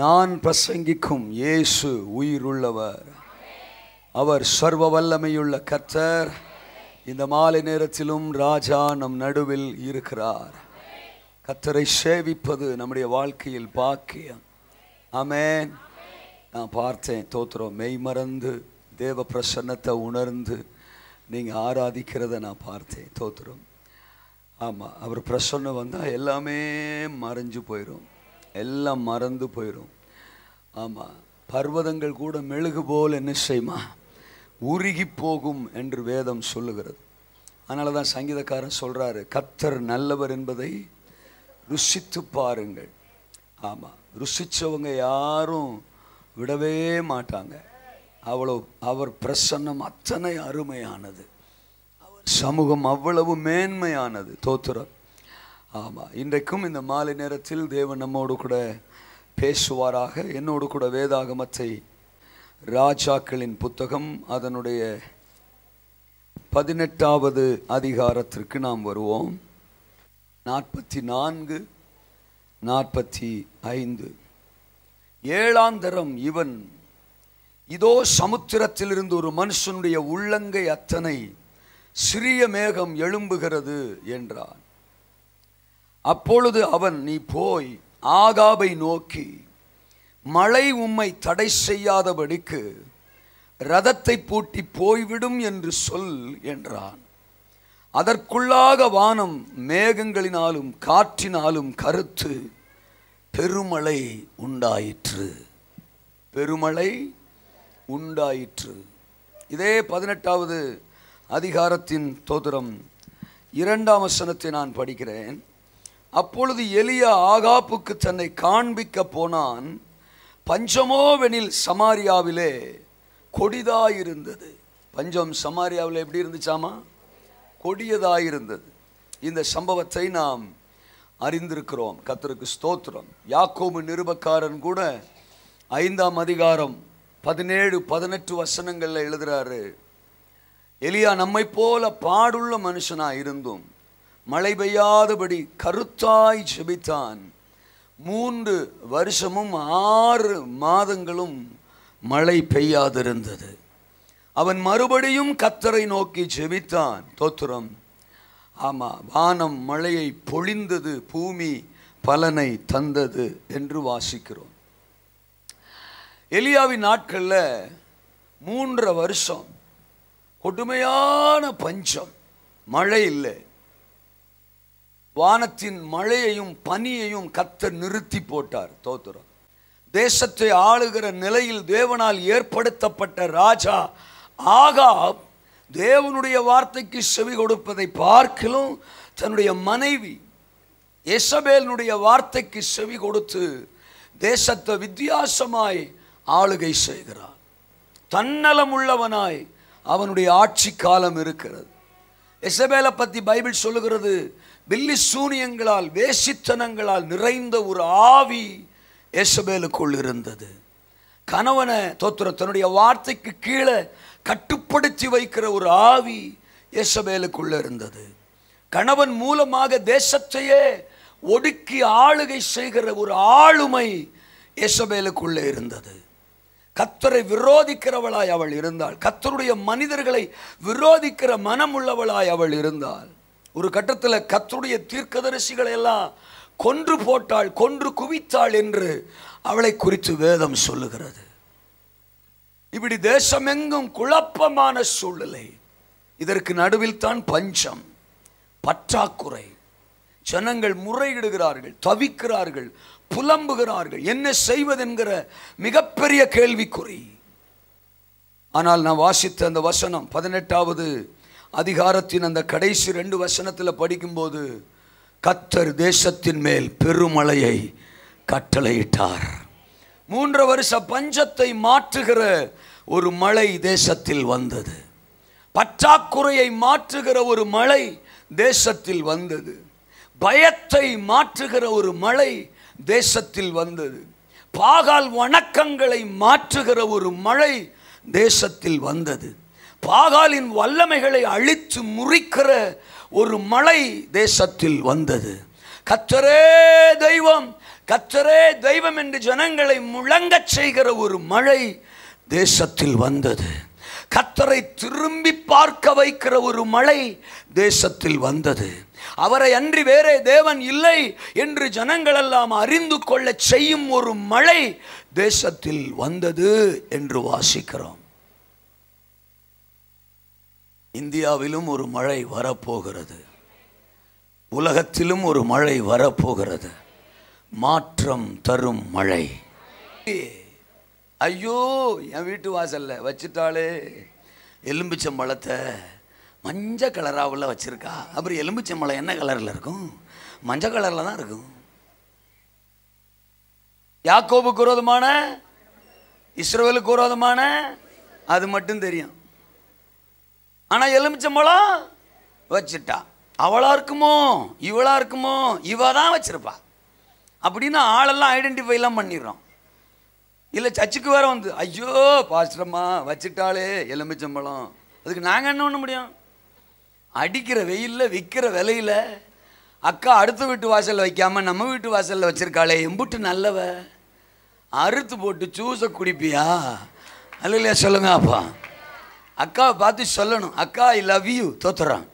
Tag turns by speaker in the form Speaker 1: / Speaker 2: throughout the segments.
Speaker 1: நான் பிரசங்கிக்கும் இயேசு உயிருள்ளவர் அவர் சர்வ வல்லமையுள்ள கர்த்தர் இந்த மாலை நேரத்திலும் ராஜா நம் நடுவில் இருக்கிறார் கத்தரை சேவிப்பது நம்முடைய வாழ்க்கையில் பாக்கியம் ஆமேன் நான் பார்த்தேன் தோத்திரம் மெய் மறந்து தேவ பிரசன்னத்தை உணர்ந்து நீங்கள் ஆராதிக்கிறத நான் பார்த்தேன் தோத்திரம் ஆமாம் அவர் பிரசன்னம் வந்தால் எல்லாமே மறைஞ்சு போயிடும் எல்லாம் மறந்து போயிடும் ஆமாம் பர்வதங்கள் கூட மெழுகு போல் என்ன செய்யுமா உருகி போகும் என்று வேதம் சொல்லுகிறது அதனால தான் சங்கீதக்காரன் சொல்கிறாரு கத்தர் நல்லவர் என்பதை ருசித்து பாருங்கள் ஆமாம் ருசித்தவங்க யாரும் விடவே மாட்டாங்க அவ்வளோ அவர் பிரசன்னம் அத்தனை அருமையானது அவர் சமூகம் அவ்வளவு மேன்மையானது தோத்துரம் ஆமாம் இன்றைக்கும் இந்த மாலை நேரத்தில் தேவன் நம்மோடு கூட பேசுவாராக என்னோடு கூட வேதாகமத்தை ராஜாக்களின் புத்தகம் அதனுடைய பதினெட்டாவது அதிகாரத்திற்கு நாம் வருவோம் நாற்பத்தி நான்கு நாற்பத்தி ஐந்து ஏழாந்தரம் இவன் இதோ சமுத்திரத்திலிருந்து ஒரு மனுஷனுடைய உள்ளங்கை அத்தனை சிறிய மேகம் எழும்புகிறது என்றான் அப்பொழுது அவன் நீ போய் ஆகாபை நோக்கி மழை உம்மை தடை செய்யாதபடிக்கு ரதத்தை பூட்டி போய்விடும் என்று சொல் என்றான் அதற்குள்ளாக வானம் மேகங்களினாலும் காற்றினாலும் கருத்து பெருமழை உண்டாயிற்று பெருமழை உண்டாயிற்று இதே பதினெட்டாவது அதிகாரத்தின் தோதுரம் இரண்டாம் வசனத்தை நான் படிக்கிறேன் அப்பொழுது எலியா ஆகாப்புக்கு தன்னை காண்பிக்க போனான் பஞ்சமோவெனில் சமாரியாவிலே கொடிதாயிருந்தது பஞ்சம் சமாரியாவில் எப்படி இருந்துச்சாமா கொடியதாயிருந்தது இந்த சம்பவத்தை நாம் அறிந்திருக்கிறோம் கத்தருக்கு ஸ்தோத்திரம் யாக்கோமு நிருபக்காரன் கூட ஐந்தாம் அதிகாரம் பதினேழு பதினெட்டு வசனங்களில் எழுதுகிறாரு எலியா நம்மை போல பாடுள்ள மனுஷனாக இருந்தும் மழை பெய்யாதபடி கருத்தாய் செபித்தான் மூன்று வருஷமும் ஆறு மாதங்களும் மழை பெய்யாதிருந்தது அவன் மறுபடியும் கத்தரை நோக்கி செபித்தான் தோத்திரம் ஆமாம் வானம் மழையை பொழிந்தது பூமி பலனை தந்தது என்று வாசிக்கிறோம் எலியாவின் நாட்களில் மூன்றரை வருஷம் கொடுமையான பஞ்சம் மழை இல்லை வானத்தின் மழையையும் பனியையும் கத்த நிறுத்தி போட்டார் தோத்துரம் தேசத்தை ஆளுகிற நிலையில் தேவனால் ஏற்படுத்தப்பட்ட ராஜா ஆகாப் தேவனுடைய வார்த்தைக்கு செவி கொடுப்பதை பார்க்கலும் தன்னுடைய மனைவி எசபேலனுடைய வார்த்தைக்கு செவி கொடுத்து தேசத்தை வித்தியாசமாய் ஆளுகை செய்கிறார் தன்னலம் உள்ளவனாய் அவனுடைய ஆட்சி காலம் இருக்கிறது எசபேலை பற்றி பைபிள் சொல்லுகிறது வில்லி சூனியங்களால் வேசித்தனங்களால் நிறைந்த ஒரு ஆவி எசபேலுக்குள் இருந்தது கணவனை தோத்துற தன்னுடைய வார்த்தைக்கு கீழே கட்டுப்படுத்தி வைக்கிற ஒரு ஆவி இயேசபேலுக்குள்ளே இருந்தது கணவன் மூலமாக தேசத்தையே ஒடுக்கி ஆளுகை செய்கிற ஒரு ஆளுமை எசபேலுக்குள்ளே இருந்தது கத்தரை விரோதிக்கிறவளாய் அவள் இருந்தாள் கத்தருடைய மனிதர்களை விரோதிக்கிற மனமுள்ளவளாய் அவள் இருந்தாள் ஒரு கட்டத்தில் கத்தருடைய தீர்க்கதரிசிகளை எல்லாம் கொன்று போட்டாள் கொன்று குவித்தாள் என்று அவளை குறித்து வேதம் சொல்லுகிறது இப்படி தேசமெங்கும் குழப்பமான சூழ்நிலை இதற்கு நடுவில் தான் பஞ்சம் பற்றாக்குறை ஜனங்கள் முறையிடுகிறார்கள் தவிக்கிறார்கள் புலம்புகிறார்கள் என்ன செய்வதென்கிற மிகப்பெரிய கேள்விக்குறி ஆனால் நான் வாசித்த அந்த வசனம் பதினெட்டாவது அதிகாரத்தின் அந்த கடைசி ரெண்டு வசனத்தில் படிக்கும்போது கத்தர் தேசத்தின் மேல் பெருமழையை கட்டளையிட்டார் மூன்று வருஷ பஞ்சத்தை மாற்றுகிற ஒரு மழை தேசத்தில் வந்தது பற்றாக்குறையை மாற்றுகிற ஒரு மழை தேசத்தில் வந்தது பயத்தை மாற்றுகிற ஒரு மழை தேசத்தில் வந்தது பாகால் வணக்கங்களை மாற்றுகிற ஒரு மழை தேசத்தில் வந்தது பாகாலின் வல்லமைகளை அழித்து முறிக்கிற ஒரு மலை தேசத்தில் வந்தது கச்சரே தெய்வம் கச்சரே தெய்வம் என்று ஜனங்களை முழங்கச் செய்கிற ஒரு மழை தேசத்தில் வந்தது கத்தரை திரும்பி பார்க்க வைக்கிற ஒரு மழை தேசத்தில் வந்தது அவரை அன்றி வேறே தேவன் இல்லை என்று ஜனங்களெல்லாம் அறிந்து கொள்ள செய்யும் ஒரு மழை தேசத்தில் வந்தது என்று வாசிக்கிறோம் இந்தியாவிலும் ஒரு மழை வரப்போகிறது உலகத்திலும் ஒரு மழை வரப்போகிறது மாற்றம் தரும் மழை ஐயோ என் வீட்டு வாசலில் வச்சுட்டாலே எலும்பிச்சம்பழத்தை மஞ்சள் கலராவில் வச்சுருக்கா அப்புறம் எலும்பிச்சம்பழம் என்ன கலரில் இருக்கும் மஞ்சள் கலரில் தான் இருக்கும் யாக்கோபுக்கு விரோதமான இஸ்ரோவேலுக்கு விரோதமான அது மட்டும் தெரியும் ஆனால் எலுமிச்சம்பழம் வச்சுட்டா அவளாக இருக்குமோ இவளாக இருக்குமோ இவ தான் வச்சுருப்பா அப்படின்னு ஆளெல்லாம் ஐடென்டிஃபைலாம் பண்ணிடுறோம் இல்லை சர்ச்சுக்கு வேறு வந்து ஐயோ பாஸ்டரம்மா வச்சுட்டாலே எலுமிச்சம்பழம் அதுக்கு நாங்கள் என்ன பண்ண முடியும் அடிக்கிற வெயிலில் விற்கிற விலையில் அக்கா அடுத்த வீட்டு வாசலில் வைக்காமல் நம்ம வீட்டு வாசலில் வச்சுருக்காளே எம்புட்டு நல்லவ அறுத்து போட்டு சூச குடிப்பியா இல்லையா சொல்லுங்க அப்பா அக்காவை பார்த்து சொல்லணும் அக்கா ஐ லவ் யூ தோத்துறான்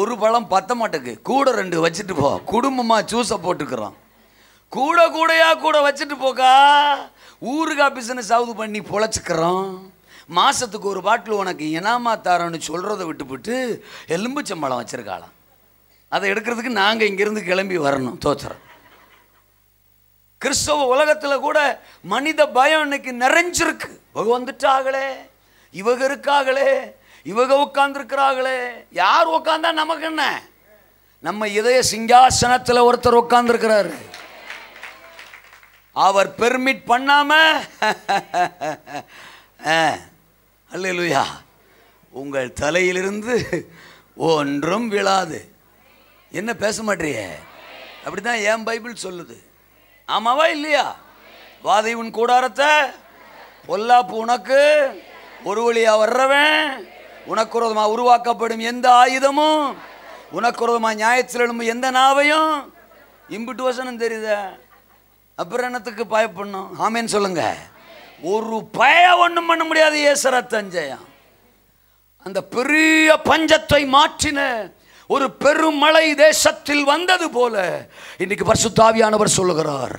Speaker 1: ஒரு பழம் பத்த மாட்டேக்கு கூட ரெண்டு வச்சுட்டு போ குடும்பமாக சூஸை போட்டுக்கிறோம் கூட கூடையா கூட வச்சுட்டு போக்கா ஊருக்கா பிசினஸ் ஆகுது பண்ணி பொழைச்சிக்கிறோம் மாதத்துக்கு ஒரு பாட்டில் உனக்கு இனாமா தாரன்னு சொல்கிறத விட்டுவிட்டு எலும்பு சம்பளம் வச்சுருக்காளாம் அதை எடுக்கிறதுக்கு நாங்கள் இங்கேருந்து கிளம்பி வரணும் தோத்துறோம் கிறிஸ்தவ உலகத்தில் கூட மனித பயம் இன்னைக்கு நிறைஞ்சிருக்கு வந்துட்டாங்களே இவங்க இருக்காங்களே இவங்க உட்காந்துருக்கிறாங்களே யார் உட்காந்தா நமக்கு என்ன நம்ம இதய சிங்காசனத்தில் ஒருத்தர் உட்காந்துருக்கிறாரு அவர் பெர்மிட் பண்ணாம அல்லையா உங்கள் தலையிலிருந்து ஒன்றும் விழாது என்ன பேச மாட்டிய அப்படிதான் என் ஏன் பைபிள் சொல்லுது ஆமாவா இல்லையா வாதை உன் கூடாரத்தை பொல்லாப்பு உனக்கு ஒரு வழியாக வர்றவன் உனக்குறதமாக உருவாக்கப்படும் எந்த ஆயுதமும் உனக்குறதமாக நியாயத்தில் எந்த நாவையும் இம்பிட்டு வசனம் தெரியுத அப்புறம் என்னத்துக்கு பயப்படணும் ஆமேன்னு சொல்லுங்க ஒரு பய ஒன்றும் பண்ண முடியாது தஞ்சயம் அந்த பெரிய பஞ்சத்தை மாற்றின ஒரு பெருமழை தேசத்தில் வந்தது போல இன்னைக்கு பரிசுத்தாவியானவர் சொல்லுகிறார்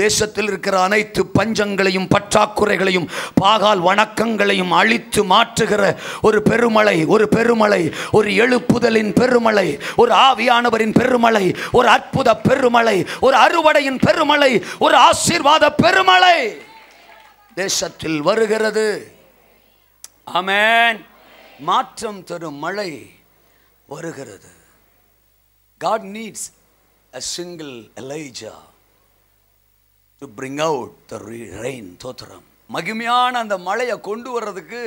Speaker 1: தேசத்தில் இருக்கிற அனைத்து பஞ்சங்களையும் பற்றாக்குறைகளையும் பாகால் வணக்கங்களையும் அழித்து மாற்றுகிற ஒரு பெருமலை ஒரு பெருமலை ஒரு எழுப்புதலின் பெருமலை ஒரு ஆவியானவரின் பெருமலை ஒரு அற்புத பெருமலை ஒரு அறுவடையின் பெருமலை ஒரு ஆசீர்வாத பெருமலை தேசத்தில் வருகிறது அமேன் மாற்றம் தரும் மழை வருகிறது God needs a single Elijah to bring out the rain தோத்திரம் மகிமையான அந்த மழையை கொண்டு வர்றதுக்கு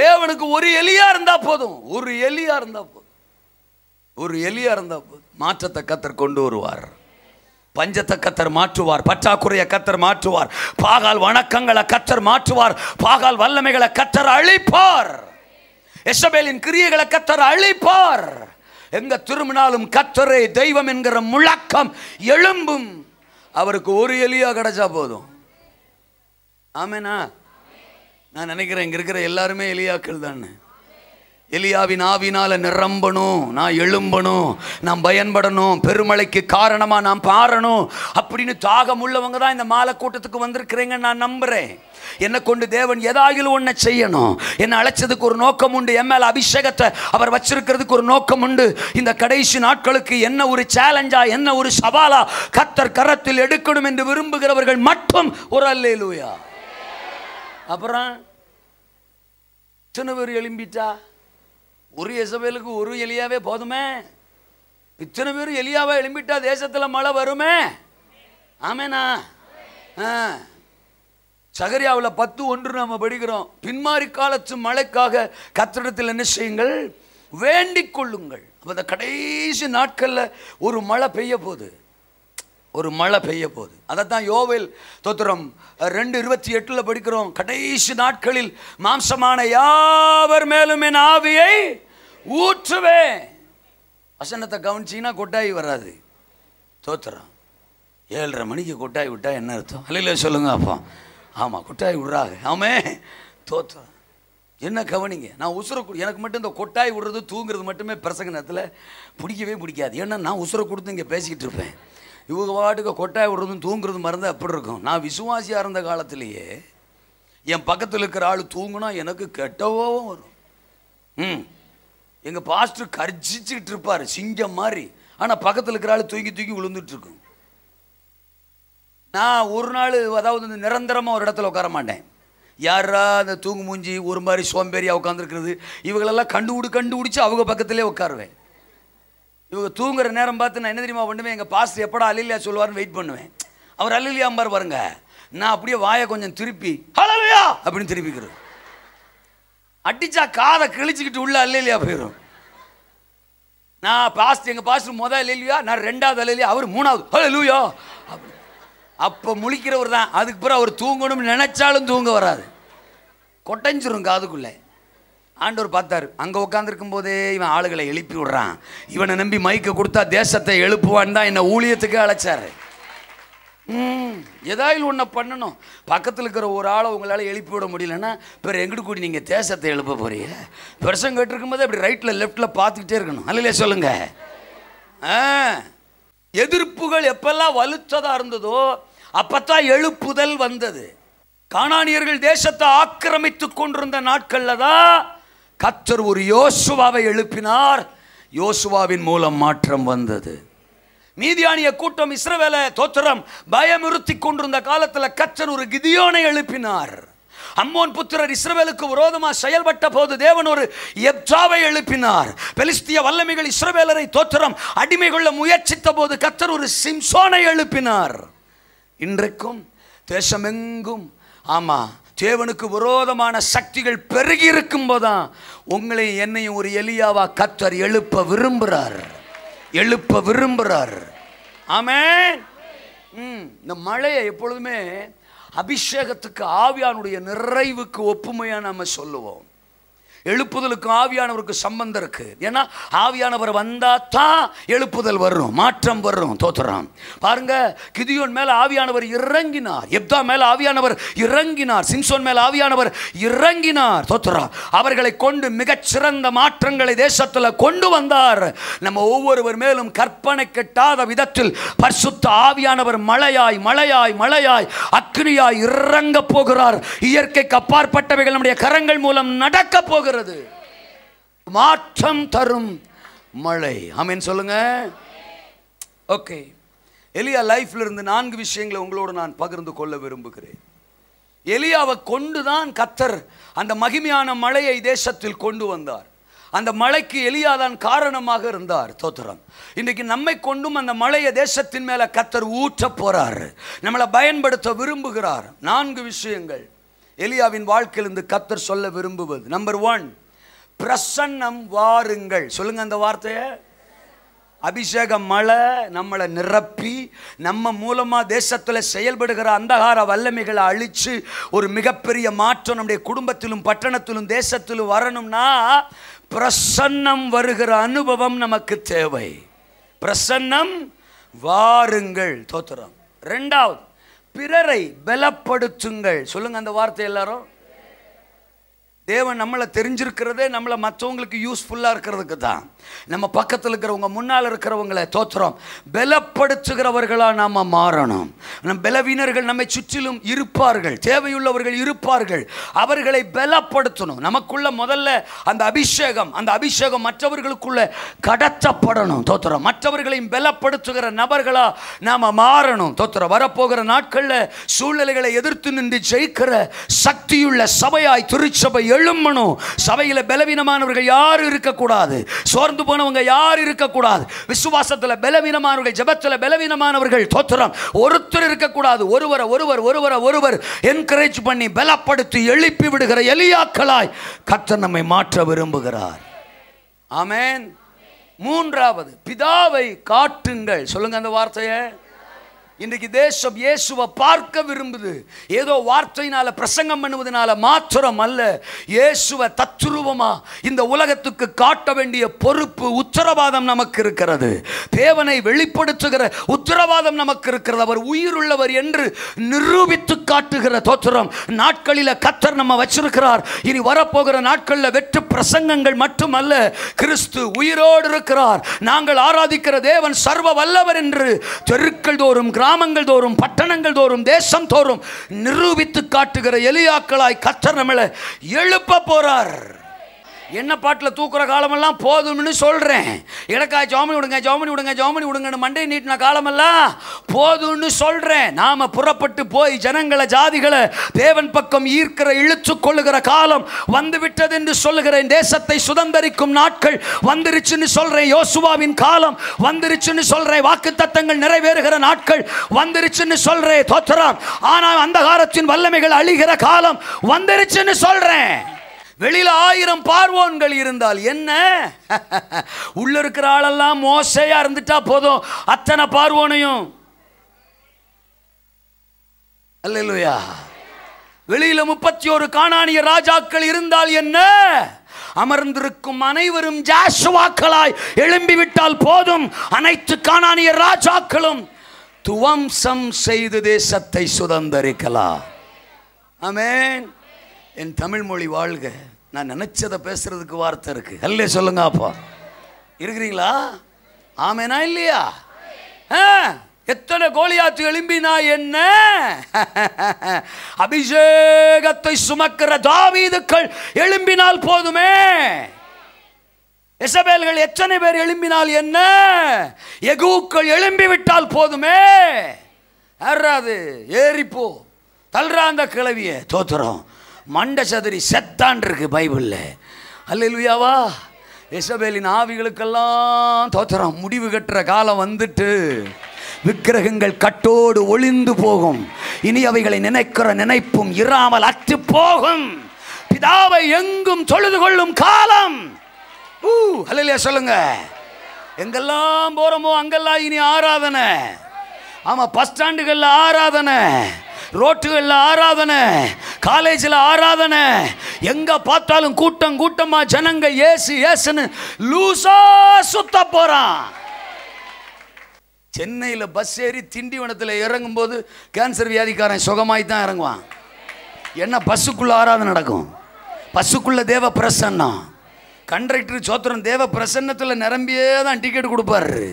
Speaker 1: தேவனுக்கு ஒரு எலியாக இருந்தால் போதும் ஒரு எலியாக இருந்தால் போதும் ஒரு எலியாக இருந்தால் போதும் மாற்றத்தை கத்தர் கொண்டு வருவார் பஞ்சத்தை கத்தர் மாற்றுவார் பற்றாக்குறையை கத்தர் மாற்றுவார் பாகால் வணக்கங்களை கத்தர் மாற்றுவார் பாகால் வல்லமைகளை கத்தர் அழிப்பார் எசபேலின் கிரியைகளை கத்தர் அழிப்பார் எங்க திரும்பினாலும் கத்தரை தெய்வம் என்கிற முழக்கம் எழும்பும் அவருக்கு ஒரு எலியா கிடைச்சா போதும் ஆமேனா நான் நினைக்கிறேன் இங்கே இருக்கிற எல்லாருமே எலியாக்கள் தானே எலியாவின் ஆவினால் நிரம்பணும் நான் எழும்பணும் நான் பயன்படணும் பெருமழைக்கு காரணமாக நான் பாரணும் அப்படின்னு தாகம் உள்ளவங்க தான் இந்த மாலை கூட்டத்துக்கு வந்திருக்கிறேங்க நான் நம்புகிறேன் என்னை கொண்டு தேவன் ஏதாயிலும் ஒன்றை செய்யணும் என்னை அழைச்சதுக்கு ஒரு நோக்கம் உண்டு என் மேலே அபிஷேகத்தை அவர் வச்சிருக்கிறதுக்கு ஒரு நோக்கம் உண்டு இந்த கடைசி நாட்களுக்கு என்ன ஒரு சேலஞ்சா என்ன ஒரு சவாலா கத்தர் கரத்தில் எடுக்கணும் என்று விரும்புகிறவர்கள் மட்டும் ஒரு அல்லேலூயா அப்புறம் சின்னவர் எழும்பிட்டா ஒரு எசபேலுக்கு ஒரு எலியாவே போதுமே இத்தனை பேரும் எலியாவா எழும்பிட்டா தேசத்தில் மழை வருமே ஆமேனா சகரியாவில் பத்து ஒன்று நம்ம படிக்கிறோம் பின்மாறி காலத்து மழைக்காக கத்திடத்தில் என்ன செய்யுங்கள் வேண்டிக் கொள்ளுங்கள் அந்த கடைசி நாட்களில் ஒரு மழை பெய்ய போகுது ஒரு மழை பெய்ய போகுது அதைத்தான் யோவில் தோத்திரம் ரெண்டு இருபத்தி எட்டில் படிக்கிறோம் கடைசி நாட்களில் மாம்சமான யாவர் மேலும் என் ஆவியை ஊற்றுவேன் வசனத்தை கவனிச்சிங்கன்னா கொட்டாய் வராது தோத்திரம் ஏழரை மணிக்கு கொட்டாய் விட்டால் என்ன அர்த்தம் அல்ல சொல்லுங்க அப்போ ஆமாம் கொட்டாய் விடுறாங்க ஆமே தோத்திரம் என்ன கவனிங்க நான் உசுரை எனக்கு மட்டும் இந்த கொட்டாய் விடுறது தூங்குறது மட்டுமே பிரசங்க நேரத்தில் பிடிக்கவே பிடிக்காது ஏன்னா நான் உசுரை கொடுத்து இங்கே பேசிக்கிட்டு இருப்பேன் இவங்க பாட்டுக்கு கொட்டாய் விடுறதும் தூங்குறது மருந்து அப்படி இருக்கும் நான் விசுவாசியாக இருந்த காலத்திலேயே என் பக்கத்தில் இருக்கிற ஆள் தூங்குனா எனக்கு கெட்டவோவும் வரும் ம் எங்கள் பாஸ்டர் கர்ஜிச்சுக்கிட்டு இருப்பார் சிங்கம் மாதிரி ஆனால் பக்கத்தில் இருக்கிற ஆள் தூங்கி தூக்கி விழுந்துட்டுருக்கும் நான் ஒரு நாள் அதாவது நிரந்தரமாக ஒரு இடத்துல உட்கார மாட்டேன் யாரா அந்த தூங்கு மூஞ்சி ஒரு மாதிரி சோம்பேறியாக உட்காந்துருக்கிறது இவங்களெல்லாம் கண்டுபிடி கண்டுபிடிச்சி அவங்க பக்கத்திலே உட்காருவேன் இவங்க தூங்குற நேரம் பார்த்து நான் என்ன தெரியுமா பண்ணுவேன் எங்கள் பாஸ்டர் எப்படா அலிலியா சொல்லுவார்னு வெயிட் பண்ணுவேன் அவர் அலிலியா அம்பார் பாருங்க நான் அப்படியே வாயை கொஞ்சம் திருப்பி ஹலோயா அப்படின்னு திருப்பிக்கிறது அடிச்சா காதை கிழிச்சிக்கிட்டு உள்ள அல்லையா போயிடும் நான் பாஸ்ட் எங்கள் பாஸ்டர் மொதல் அல்லையா நான் ரெண்டாவது அல்லையா அவர் மூணாவது ஹலோயா அப்படி அப்போ முழிக்கிறவர் தான் அதுக்கு பிறகு அவர் தூங்கணும்னு நினச்சாலும் தூங்க வராது கொட்டைஞ்சிரும் காதுக்குள்ளே ஆண்டவர் பார்த்தார் அங்கே உட்காந்துருக்கும் போதே இவன் ஆளுகளை எழுப்பி விடுறான் இவனை நம்பி மைக்கை கொடுத்தா தேசத்தை எழுப்புவான் தான் என்னை ஊழியத்துக்கு அழைச்சார் ஏதாவது ஒன்றை பண்ணணும் பக்கத்தில் இருக்கிற ஒரு ஆளை உங்களால் எழுப்பி விட முடியலன்னா பிற எங்கிட்டு கூடி நீங்கள் தேசத்தை எழுப்ப போகிறீங்க பெருசம் கேட்டிருக்கும் போது அப்படி ரைட்டில் லெஃப்டில் பார்த்துக்கிட்டே இருக்கணும் அல்லையே சொல்லுங்கள் ஆ எதிர்ப்புகள் எப்பெல்லாம் வலுத்ததாக இருந்ததோ அப்பத்தான் எழுப்புதல் வந்தது காணானியர்கள் தேசத்தை ஆக்கிரமித்து கொண்டிருந்த நாட்களில் தான் கத்தர் ஒரு யோசுவாவை எழுப்பினார் யோசுவாவின் மூலம் மாற்றம் வந்தது மீதியானிய கூட்டம் இஸ்ரவேல தோத்திரம் பயமுறுத்தி கொண்டிருந்த காலத்தில் கச்சர் ஒரு கிதியோனை எழுப்பினார் அம்மோன் புத்திரர் இஸ்ரவேலுக்கு விரோதமாக செயல்பட்ட போது தேவன் ஒரு எப்சாவை எழுப்பினார் பெலிஸ்திய வல்லமைகள் இஸ்ரவேலரை தோத்திரம் அடிமை கொள்ள முயற்சித்த போது கத்தர் ஒரு சிம்சோனை எழுப்பினார் இன்றைக்கும் தேசமெங்கும் ஆமாம் தேவனுக்கு விரோதமான சக்திகள் பெருகி இருக்கும்போதான் உங்களை என்னையும் ஒரு எலியாவா கத்தர் எழுப்ப விரும்புகிறார் எழுப்ப விரும்புகிறார் ஆமே இந்த மழையை எப்பொழுதுமே அபிஷேகத்துக்கு ஆவியானுடைய நிறைவுக்கு ஒப்புமையாக நம்ம சொல்லுவோம் எழுப்புதலுக்கு ஆவியானவருக்கு சம்பந்தம் இருக்கு ஏன்னா ஆவியானவர் வந்தால் தான் எழுப்புதல் வரும் மாற்றம் வரும் தோத்துறோம் பாருங்க கிதியோன் மேலே ஆவியானவர் இறங்கினார் எப்தா மேலே ஆவியானவர் இறங்கினார் சிம்சோன் மேலே ஆவியானவர் இறங்கினார் தோத்துறா அவர்களை கொண்டு மிகச்சிறந்த மாற்றங்களை தேசத்தில் கொண்டு வந்தார் நம்ம ஒவ்வொருவர் மேலும் கற்பனை கெட்டாத விதத்தில் பரிசுத்த ஆவியானவர் மழையாய் மழையாய் மழையாய் அக்னியாய் இறங்க போகிறார் இயற்கைக்கு அப்பாற்பட்டவைகள் நம்முடைய கரங்கள் மூலம் நடக்க போகிறார் உண்டாகிறது மாற்றம் தரும் மழை ஆமீன் சொல்லுங்க ஓகே எலியா லைஃப்ல இருந்து நான்கு விஷயங்களை உங்களோடு நான் பகிர்ந்து கொள்ள விரும்புகிறேன் எலியாவை கொண்டுதான் கத்தர் அந்த மகிமையான மழையை தேசத்தில் கொண்டு வந்தார் அந்த மழைக்கு தான் காரணமாக இருந்தார் தோத்திரம் இன்னைக்கு நம்மை கொண்டும் அந்த மழையை தேசத்தின் மேல கத்தர் ஊற்ற போறாரு நம்மளை பயன்படுத்த விரும்புகிறார் நான்கு விஷயங்கள் எலியாவின் வாழ்க்கையிலிருந்து கத்தர் சொல்ல விரும்புவது நம்பர் ஒன் பிரசன்னம் வாருங்கள் சொல்லுங்க அந்த வார்த்தையை அபிஷேக மலை நம்மளை நிரப்பி நம்ம மூலமாக தேசத்தில் செயல்படுகிற அந்தகார வல்லமைகளை அழித்து ஒரு மிகப்பெரிய மாற்றம் நம்முடைய குடும்பத்திலும் பட்டணத்திலும் தேசத்திலும் வரணும்னா பிரசன்னம் வருகிற அனுபவம் நமக்கு தேவை பிரசன்னம் வாருங்கள் தோத்திரம் ரெண்டாவது பிறரை பலப்படுத்துங்கள் சொல்லுங்க அந்த வார்த்தை எல்லாரும் தேவன் நம்மளை தெரிஞ்சிருக்கிறதே நம்மளை மற்றவங்களுக்கு யூஸ்ஃபுல்லாக இருக்கிறதுக்கு தான் நம்ம பக்கத்தில் இருக்கிறவங்க முன்னால் இருக்கிறவங்களை தோற்றுறோம் பலப்படுத்துகிறவர்களாக நாம் மாறணும் நம் பலவீனர்கள் நம்மை சுற்றிலும் இருப்பார்கள் தேவையுள்ளவர்கள் இருப்பார்கள் அவர்களை பலப்படுத்தணும் நமக்குள்ள முதல்ல அந்த அபிஷேகம் அந்த அபிஷேகம் மற்றவர்களுக்குள்ள கடத்தப்படணும் தோத்துறோம் மற்றவர்களையும் பலப்படுத்துகிற நபர்களாக நாம் மாறணும் தோத்துறோம் வரப்போகிற நாட்களில் சூழ்நிலைகளை எதிர்த்து நின்று ஜெயிக்கிற சக்தியுள்ள சபையாய் திருச்சபை எழும்பணும் சபையில் பலவீனமானவர்கள் யாரும் இருக்கக்கூடாது சோர்ந்து போனவங்க யாரும் இருக்கக்கூடாது விசுவாசத்தில் பலவீனமானவர்கள் ஜபத்தில் பலவீனமானவர்கள் தோத்திரம் ஒருத்தர் இருக்கக்கூடாது ஒருவரை ஒருவர் ஒருவரை ஒருவர் என்கரேஜ் பண்ணி பலப்படுத்தி எழுப்பி விடுகிற எலியாக்களாய் கத்தர் நம்மை மாற்ற விரும்புகிறார் ஆமேன் மூன்றாவது பிதாவை காட்டுங்கள் சொல்லுங்க அந்த வார்த்தையை இன்றைக்கு தேசம் இயேசுவை பார்க்க விரும்புது ஏதோ வார்த்தையினால் பிரசங்கம் பண்ணுவதனால மாத்திரம் அல்ல இயேசுவை தத்ரூபமாக இந்த உலகத்துக்கு காட்ட வேண்டிய பொறுப்பு உத்தரவாதம் நமக்கு இருக்கிறது தேவனை வெளிப்படுத்துகிற உத்தரவாதம் நமக்கு இருக்கிறது அவர் உயிருள்ளவர் என்று நிரூபித்து காட்டுகிற தோற்றம் நாட்களில் கத்தர் நம்ம வச்சிருக்கிறார் இனி வரப்போகிற நாட்களில் வெற்று பிரசங்கங்கள் மட்டுமல்ல கிறிஸ்து உயிரோடு இருக்கிறார் நாங்கள் ஆராதிக்கிற தேவன் சர்வ வல்லவர் என்று தெருக்கள் தோறும் கிராம கிராமங்கள் தோறும் பட்டணங்கள் தோறும் தேசம் தோறும் நிரூபித்து காட்டுகிற எலியாக்களாய் கத்தர் நம்மளை எழுப்ப போறார் என்ன பாட்டில் தூக்குற காலமெல்லாம் போதும்னு சொல்கிறேன் எனக்கா ஜோமனி விடுங்க ஜோமனி விடுங்க ஜோமனி விடுங்கன்னு மண்டை நீட்டின காலமெல்லாம் போதும்னு சொல்கிறேன் நாம் புறப்பட்டு போய் ஜனங்களை ஜாதிகளை தேவன் பக்கம் ஈர்க்கிற இழுத்து கொள்ளுகிற காலம் வந்து விட்டது என்று சொல்லுகிறேன் தேசத்தை சுதந்திரிக்கும் நாட்கள் வந்துருச்சுன்னு சொல்கிறேன் யோசுவாவின் காலம் வந்துருச்சுன்னு சொல்கிறேன் வாக்கு தத்தங்கள் நிறைவேறுகிற நாட்கள் வந்துருச்சுன்னு சொல்கிறேன் தோற்றராம் ஆனால் அந்தகாரத்தின் வல்லமைகள் அழிகிற காலம் வந்துருச்சுன்னு சொல்கிறேன் வெளியில் ஆயிரம் பார்வோன்கள் இருந்தால் என்ன உள்ள இருக்கிற ஆளெல்லாம் மோசையா இருந்துட்டா போதும் அத்தனை பார்வோனையும் அல்லையா வெளியில முப்பத்தி ஒரு காணானிய ராஜாக்கள் இருந்தால் என்ன அமர்ந்திருக்கும் அனைவரும் ஜாஷுவாக்களாய் எழும்பிவிட்டால் போதும் அனைத்து காணானிய ராஜாக்களும் துவம்சம் செய்து தேசத்தை சுதந்திரிக்கலாம் ஆமேன் என் தமிழ்மொழி வாழ்க நான் நினச்சதை பேசுகிறதுக்கு வார்த்தை இருக்கு அல்லே சொல்லுங்க அப்பா இருக்கிறீங்களா ஆமேனா இல்லையா ஆ எத்தனை கோழியாத்து எழும்பினா என்ன அபிஷேகத்தை சுமக்கிற தாவீதுக்கள் எழும்பினால் போதுமே எசபேல்கள் எத்தனை பேர் எழும்பினால் என்ன எகூக்கள் எழும்பி விட்டால் போதுமே ஏறாது ஏறிப்போ தல்ற அந்த கிளவிய தோத்துறோம் மண்ட சதுரி செத்தான் இருக்கு பைபிளில் அல்லா எசபேலின் ஆவிகளுக்கெல்லாம் தோத்திரம் முடிவு கட்டுற காலம் வந்துட்டு விக்கிரகங்கள் கட்டோடு ஒளிந்து போகும் இனி அவைகளை நினைக்கிற நினைப்பும் இராமல் அற்று போகும் பிதாவை எங்கும் தொழுது கொள்ளும் காலம் ஊ ஹலலியா சொல்லுங்க எங்கெல்லாம் போகிறோமோ அங்கெல்லாம் இனி ஆராதனை ஆமாம் பஸ் ஸ்டாண்டுகளில் ஆராதனை ரோட்டுகளில் ஆராதனை காலேஜில் ஆராதனை எங்கே பார்த்தாலும் கூட்டம் கூட்டமாக ஜனங்க ஏசு ஏசுன்னு லூசாக சுத்த போகிறான் சென்னையில் பஸ் ஏறி திண்டிவனத்தில் இறங்கும்போது கேன்சர் வியாதிக்காரன் சுகமாய் தான் இறங்குவான் என்ன பஸ்ஸுக்குள்ளே ஆராதனை நடக்கும் பஸ்ஸுக்குள்ளே தேவ பிரசன்னம் கண்டக்டர் சோத்திரம் தேவ பிரசன்னத்தில் நிரம்பியே தான் டிக்கெட் கொடுப்பாரு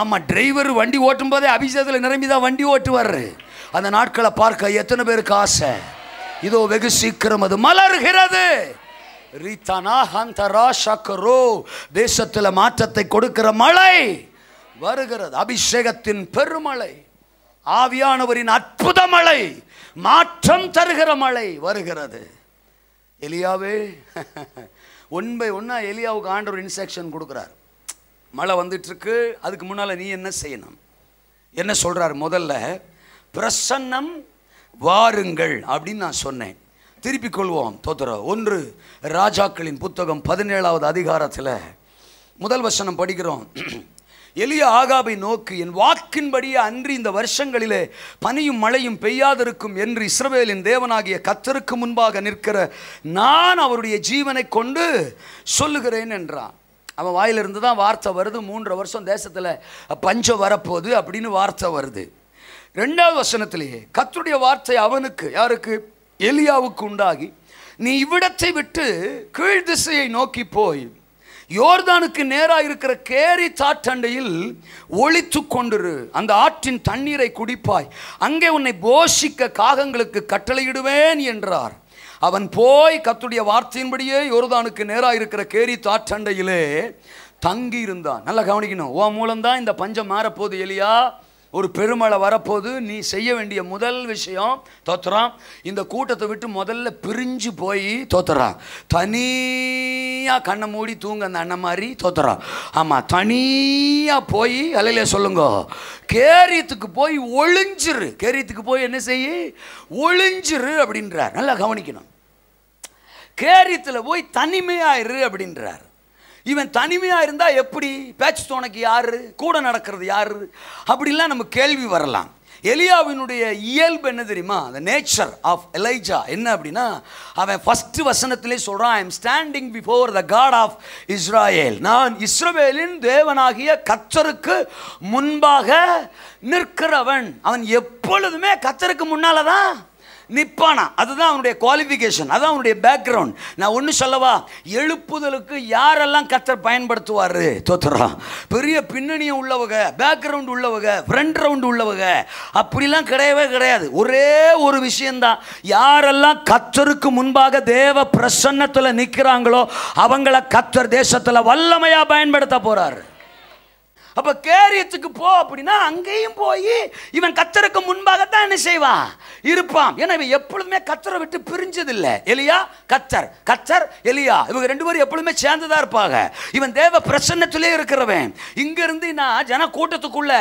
Speaker 1: ஆமாம் டிரைவர் வண்டி ஓட்டும் போதே அபிஷேகத்தில் நிரம்பி தான் வண்டி ஓட்டுவார் அந்த நாட்களை பார்க்க எத்தனை பேருக்கு ஆசை இதோ வெகு சீக்கிரம் அது மலர்கிறது ஹந்தரா தேசத்தில் மாற்றத்தை கொடுக்கிற மழை வருகிறது அபிஷேகத்தின் பெருமழை ஆவியானவரின் அற்புத மழை மாற்றம் தருகிற மழை வருகிறது எலியாவே ஒன் பை ஒன்றா எலியாவுக்கு ஆண்டவர் இன்ஸ்ட்ரக்ஷன் கொடுக்குறாரு மழை வந்துட்டுருக்கு அதுக்கு முன்னால் நீ என்ன செய்யணும் என்ன சொல்கிறார் முதல்ல பிரசன்னம் வாருங்கள் அப்படின்னு நான் சொன்னேன் திருப்பிக் கொள்வோம் தோத்திர ஒன்று ராஜாக்களின் புத்தகம் பதினேழாவது அதிகாரத்தில் முதல் வசனம் படிக்கிறோம் எளிய ஆகாபை நோக்கு என் வாக்கின்படியே அன்றி இந்த வருஷங்களிலே பனியும் மழையும் பெய்யாதிருக்கும் என்று இஸ்ரவேலின் தேவனாகிய கத்தருக்கு முன்பாக நிற்கிற நான் அவருடைய ஜீவனை கொண்டு சொல்லுகிறேன் என்றான் அவன் வாயிலிருந்து தான் வார்த்தை வருது மூன்றரை வருஷம் தேசத்தில் பஞ்சம் வரப்போகுது அப்படின்னு வார்த்தை வருது ரெண்டாவது வசனத்திலேயே கத்துடைய வார்த்தை அவனுக்கு யாருக்கு எலியாவுக்கு உண்டாகி நீ இவ்விடத்தை விட்டு கீழ் திசையை நோக்கி போய் யோர்தானுக்கு நேராக இருக்கிற கேரி சாட்டண்டையில் ஒழித்து கொண்டிரு அந்த ஆற்றின் தண்ணீரை குடிப்பாய் அங்கே உன்னை போஷிக்க காகங்களுக்கு கட்டளையிடுவேன் என்றார் அவன் போய் கத்துடைய வார்த்தையின்படியே யோர்தானுக்கு நேராக இருக்கிற கேரி தாற்றண்டையிலே தங்கி இருந்தான் நல்லா கவனிக்கணும் ஓ மூலம்தான் இந்த பஞ்சம் மாறப்போகுது எலியா ஒரு பெருமழை வரப்போது நீ செய்ய வேண்டிய முதல் விஷயம் தோத்துறா இந்த கூட்டத்தை விட்டு முதல்ல பிரிஞ்சு போய் தோத்துறான் தனியாக கண்ணை மூடி தூங்க அந்த அண்ணன் மாதிரி தோத்துறான் ஆமாம் தனியாக போய் அலையில சொல்லுங்க கேரியத்துக்கு போய் ஒளிஞ்சிரு கேரியத்துக்கு போய் என்ன செய்ய ஒளிஞ்சிரு அப்படின்றார் நல்லா கவனிக்கணும் கேரியத்தில் போய் தனிமையாயிரு அப்படின்றார் இவன் தனிமையாக இருந்தால் எப்படி பேச்சு தோணைக்கு யார் கூட நடக்கிறது யார் அப்படிலாம் நம்ம கேள்வி வரலாம் எலியாவினுடைய இயல்பு என்ன தெரியுமா த நேச்சர் ஆஃப் எலைஜா என்ன அப்படின்னா அவன் ஃபஸ்ட்டு வசனத்திலே சொல்கிறான் I am standing before the God of Israel நான் இஸ்ரவேலின் தேவனாகிய கத்தருக்கு முன்பாக நிற்கிறவன் அவன் எப்பொழுதுமே கத்தருக்கு முன்னால் தான் நிற்பானா அதுதான் அவனுடைய குவாலிஃபிகேஷன் அதுதான் அவனுடைய பேக்ரவுண்ட் நான் ஒன்று சொல்லவா எழுப்புதலுக்கு யாரெல்லாம் கத்தர் பயன்படுத்துவார் தோத்துறோம் பெரிய பின்னணியம் உள்ளவக பேக்ரவுண்ட் உள்ளவக ஃப்ரண்ட் ரவுண்ட் உள்ளவக அப்படிலாம் கிடையவே கிடையாது ஒரே ஒரு விஷயந்தான் யாரெல்லாம் கத்தருக்கு முன்பாக தேவ பிரசன்னத்தில் நிற்கிறாங்களோ அவங்கள கத்தர் தேசத்தில் வல்லமையாக பயன்படுத்த போகிறாரு அப்போ கேரியத்துக்கு போ அப்படின்னா அங்கேயும் போய் இவன் கத்தருக்கு முன்பாக தான் என்ன செய்வான் இருப்பான் எனவே இவன் எப்பொழுதுமே கச்சரை விட்டு பிரிஞ்சதில்லை எலியா கச்சர் கச்சர் எலியா இவங்க ரெண்டு பேரும் எப்பொழுதுமே சேர்ந்ததா இருப்பாங்க இவன் தேவ பிரசன்னத்திலே இருக்கிறவன் இங்கிருந்து நான் ஜன கூட்டத்துக்குள்ள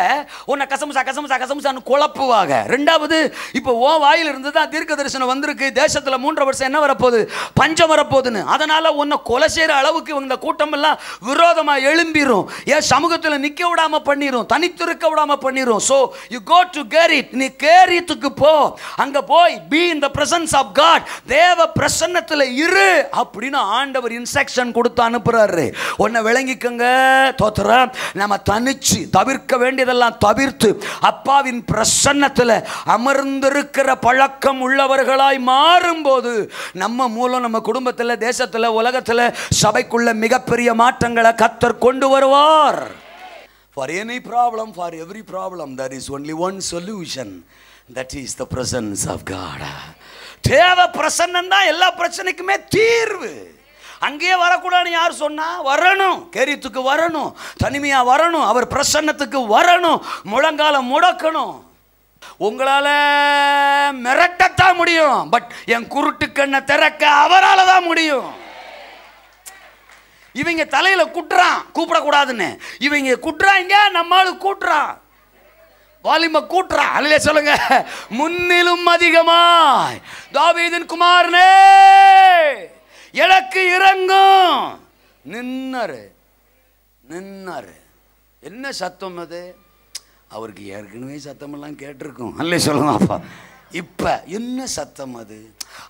Speaker 1: உன்னை கசமுசா கசமுசா கசமுசான்னு குழப்புவாங்க ரெண்டாவது இப்போ ஓ வாயில் இருந்து தான் தீர்க்க தரிசனம் வந்திருக்கு தேசத்தில் மூன்று வருஷம் என்ன வரப்போகுது பஞ்சம் வரப்போகுதுன்னு அதனால உன்னை கொலை செய்கிற அளவுக்கு இவங்க இந்த கூட்டம் எல்லாம் விரோதமாக எழும்பிடும் ஏன் சமூகத்தில் நிற்க விடாமல் பண்ணிடும் தனித்திருக்க விடாமல் பண்ணிடும் so you go to Cherith நீ கேரியத்துக்கு போ அங்கே போய் be in the presence of God தேவ பிரசன்னத்தில் இரு அப்படின்னு ஆண்டவர் இன்ஸ்ட்ரக்ஷன் கொடுத்து அனுப்புகிறாரு ஒன்றை விளங்கிக்கங்க தோத்திர நம்ம தனிச்சு தவிர்க்க வேண்டியதெல்லாம் தவிர்த்து அப்பாவின் பிரசன்னத்தில் அமர்ந்திருக்கிற பழக்கம் உள்ளவர்களாய் மாறும்போது நம்ம மூலம் நம்ம குடும்பத்தில் தேசத்தில் உலகத்தில் சபைக்குள்ள மிகப்பெரிய மாற்றங்களை கத்தர் கொண்டு வருவார் for any problem for every problem there is only one solution that is the presence of God தேவ பிரசன்னம் தான் எல்லா பிரச்சனைக்குமே தீர்வு அங்கேயே வரக்கூடாதுன்னு யார் சொன்னால் வரணும் கேரியத்துக்கு வரணும் தனிமையாக வரணும் அவர் பிரசன்னத்துக்கு வரணும் முழங்கால முடக்கணும் உங்களால் மிரட்டத்தான் முடியும் பட் என் குருட்டு கண்ணை திறக்க அவரால் தான் முடியும் இவங்க தலையில் குட்டுறான் கூப்பிடக்கூடாதுன்னு இவங்க குட்டுறாங்க நம்மளுக்கு கூட்டுறான் வாலிம கூட்டுறா அல்ல சொல்லுங்க முன்னிலும் அதிகமாய் தாவீதின் குமாரனே எனக்கு இறங்கும் நின்னரு நின்னரு என்ன சத்தம் அது அவருக்கு ஏற்கனவே சத்தமெல்லாம் கேட்டிருக்கும் அல்ல சொல்லுங்க அப்பா இப்போ என்ன சத்தம் அது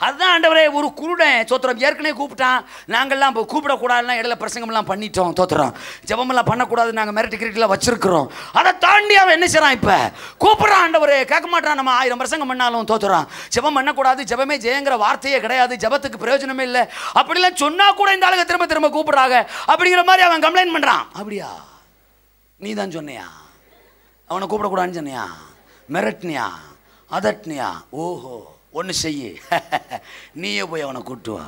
Speaker 1: அதுதான் ஆண்டவரே ஒரு குருடன் சோத்திரம் ஏற்கனவே கூப்பிட்டான் நாங்கள்லாம் இப்போ கூப்பிடக்கூடாதுலாம் இடையில பிரசங்கம்லாம் பண்ணிட்டோம் தோத்திரம் ஜபமெல்லாம் பண்ணக்கூடாது நாங்கள் மிரட்டு கிரிக்கெட்லாம் வச்சிருக்கிறோம் அதை தாண்டி அவன் என்ன செய்கிறான் இப்போ கூப்பிட்றான் ஆண்டவரே கேட்க மாட்டான் நம்ம ஆயிரம் பிரசங்கம் பண்ணாலும் தோத்துறோம் ஜபம் பண்ணக்கூடாது ஜபமே ஜெயங்கிற வார்த்தையே கிடையாது ஜபத்துக்கு பிரயோஜனமே இல்லை அப்படிலாம் சொன்னால் கூட இந்த ஆளுங்க திரும்ப திரும்ப கூப்பிட்றாங்க அப்படிங்கிற மாதிரி அவன் கம்ப்ளைண்ட் பண்ணுறான் அப்படியா நீ தான் சொன்னியா அவனை கூப்பிடக்கூடாதுன்னு சொன்னியா மெரட்னியா அதட்னியா ஓஹோ ஒன்று செய்ய நீயே போய் அவனை கூட்டுவா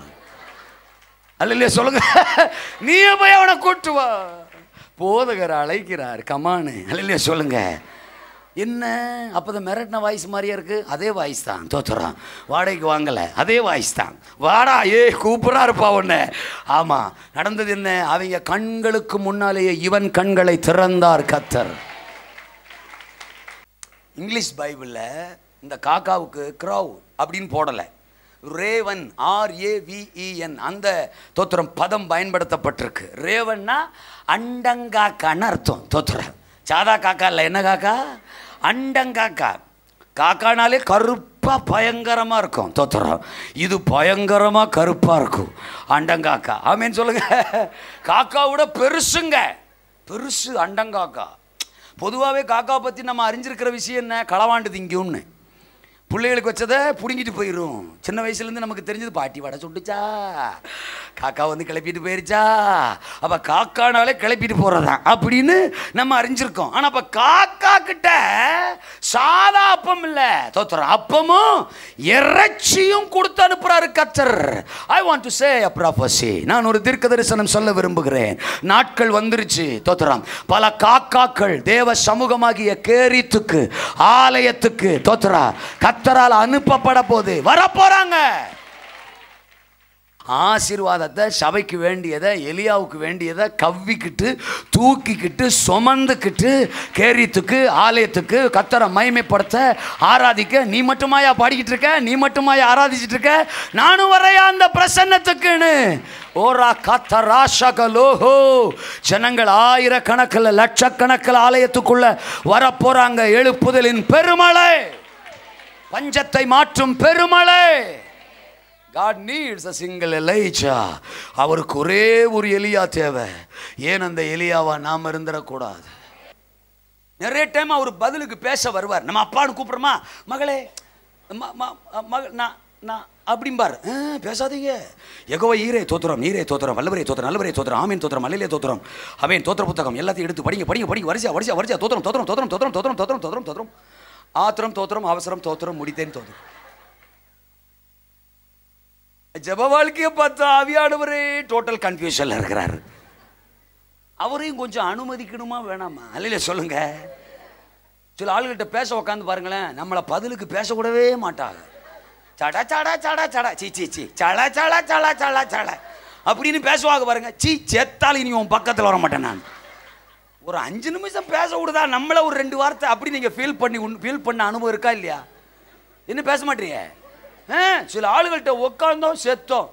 Speaker 1: அல்ல இல்லையா சொல்லுங்க நீயே போய் அவனை கூட்டுவா போதகர் அழைக்கிறார் கமானு அல்ல இல்லையா சொல்லுங்க என்ன அப்போ தான் மிரட்டின வாய்ஸ் மாதிரியே இருக்குது அதே வாய்ஸ் தான் தோத்துறான் வாடகைக்கு வாங்கலை அதே வாய்ஸ் தான் வாடா ஏ கூப்பிட்றா இருப்பா ஒன்று ஆமாம் நடந்தது என்ன அவங்க கண்களுக்கு முன்னாலேயே இவன் கண்களை திறந்தார் கத்தர் இங்கிலீஷ் பைபிளில் இந்த காக்காவுக்கு க்ரௌ அப்படின்னு போடலை ரேவன் ஆர்ஏவிஇஎன் e அந்த தோத்திரம் பதம் பயன்படுத்தப்பட்டிருக்கு ரேவன்னா அண்டங்காக்கான்னு அர்த்தம் தோத்திரம் சாதா காக்கா இல்லை என்ன காக்கா அண்டங்காக்கா காக்கானாலே கருப்பாக பயங்கரமாக இருக்கும் தோத்திரம் இது பயங்கரமாக கருப்பாக இருக்கும் அண்டங்காக்கா ஆமேன்னு சொல்லுங்க காக்காவோட பெருசுங்க பெருசு அண்டங்காக்கா பொதுவாகவே காக்கா பற்றி நம்ம அறிஞ்சிருக்கிற விஷயம் என்ன களவாண்டு திங்கும்னு பிள்ளைகளுக்கு வச்சதை பிடுங்கிட்டு போயிடும் சின்ன வயசுலேருந்து நமக்கு தெரிஞ்சது பாட்டி வடை சுட்டுச்சா காக்கா வந்து கிளப்பிட்டு போயிருச்சா அப்போ காக்கானாலே கிளப்பிட்டு போகிறதான் அப்படின்னு நம்ம அறிஞ்சிருக்கோம் ஆனால் அப்போ காக்கா கிட்ட சாதா அப்பம் இல்லை தோத்துற அப்பமும் இறைச்சியும் கொடுத்து அனுப்புறாரு கத்தர் ஐ வாண்ட் டு சே அப்ராபசி நான் ஒரு தீர்க்க தரிசனம் சொல்ல விரும்புகிறேன் நாட்கள் வந்துருச்சு தோத்துறோம் பல காக்காக்கள் தேவ சமூகமாகிய கேரித்துக்கு ஆலயத்துக்கு தோத்துறா கத் கத்தரால் அனுப்பப்பட போது வரப்போறாங்க ஆசீர்வாதத்தை சபைக்கு வேண்டியதை எலியாவுக்கு வேண்டியதை கவ்விக்கிட்டு தூக்கிக்கிட்டு சுமந்துக்கிட்டு கேரியத்துக்கு ஆலயத்துக்கு கத்தரை மயமைப்படுத்த ஆராதிக்க நீ மட்டுமாயா பாடிக்கிட்டு இருக்க நீ மட்டுமாயா ஆராதிச்சிட்டு இருக்க நானும் வரையா அந்த பிரசன்னத்துக்குன்னு ஓரா கத்த ராஷகலோஹோ ஜனங்கள் ஆயிரக்கணக்கில் லட்சக்கணக்கில் ஆலயத்துக்குள்ள வரப்போறாங்க எழுப்புதலின் பெருமலை பஞ்சத்தை மாற்றும் பெருமளே God needs a single Elijah அவருக்கு ஒரே ஒரு எலியா தேவை ஏன் அந்த எலியாவா நாம் இருந்துடக்கூடாது நிறைய டைம் அவர் பதிலுக்கு பேச வருவார் நம்ம அப்பான்னு கூப்பிட்றோமா மகளே நான் நான் அப்படிம்பார் பேசாதீங்க எகோ ஈரே தோத்துறோம் ஈரே தோத்துறோம் வல்லவரே தோத்துறோம் நல்லவரே தோத்துறோம் ஆமீன் தோத்துறோம் மலையிலே தோத்துறோம் அவன் தோத்திர புத்தகம் எல்லாத்தையும் எடுத்து படிங்க படிங்க படிங்க வரிசையா வரிசையா வரிசையா தோத்துறோம் தோத்துறோம் தோத்துறோம் தோத்துறோம் தோத்துறோம் தோத்துறோம் தோத்துறோம் தோத்துறோம் ஆத்திரம் தோத்திரம் அவசரம் தோத்திரம் முடித்தேன் தோது ஜப வாழ்க்கையை பார்த்து ஆவியானவரே டோட்டல் கன்ஃபியூஷன்ல இருக்கிறார் அவரையும் கொஞ்சம் அனுமதிக்கணுமா வேணாமா அல்லையில சொல்லுங்க சில ஆளுகிட்ட பேச உட்காந்து பாருங்களேன் நம்மளை பதிலுக்கு பேசக்கூடவே மாட்டாங்க சடா சடா சடா சடா சி சி சி சடா சடா சடா சடா சாடா அப்படின்னு பேசுவாங்க பாருங்க சி செத்தால் இனி உன் பக்கத்தில் வர மாட்டேன் நான் ஒரு அஞ்சு நிமிஷம் பேச விடுதா நம்மள ஒரு ரெண்டு வார்த்தை அப்படி நீங்கள் ஃபீல் பண்ணி ஃபீல் பண்ண அனுபவம் இருக்கா இல்லையா என்ன பேச மாட்டியே சில ஆளுகள்கிட்ட உட்காந்தோம் செத்தோம்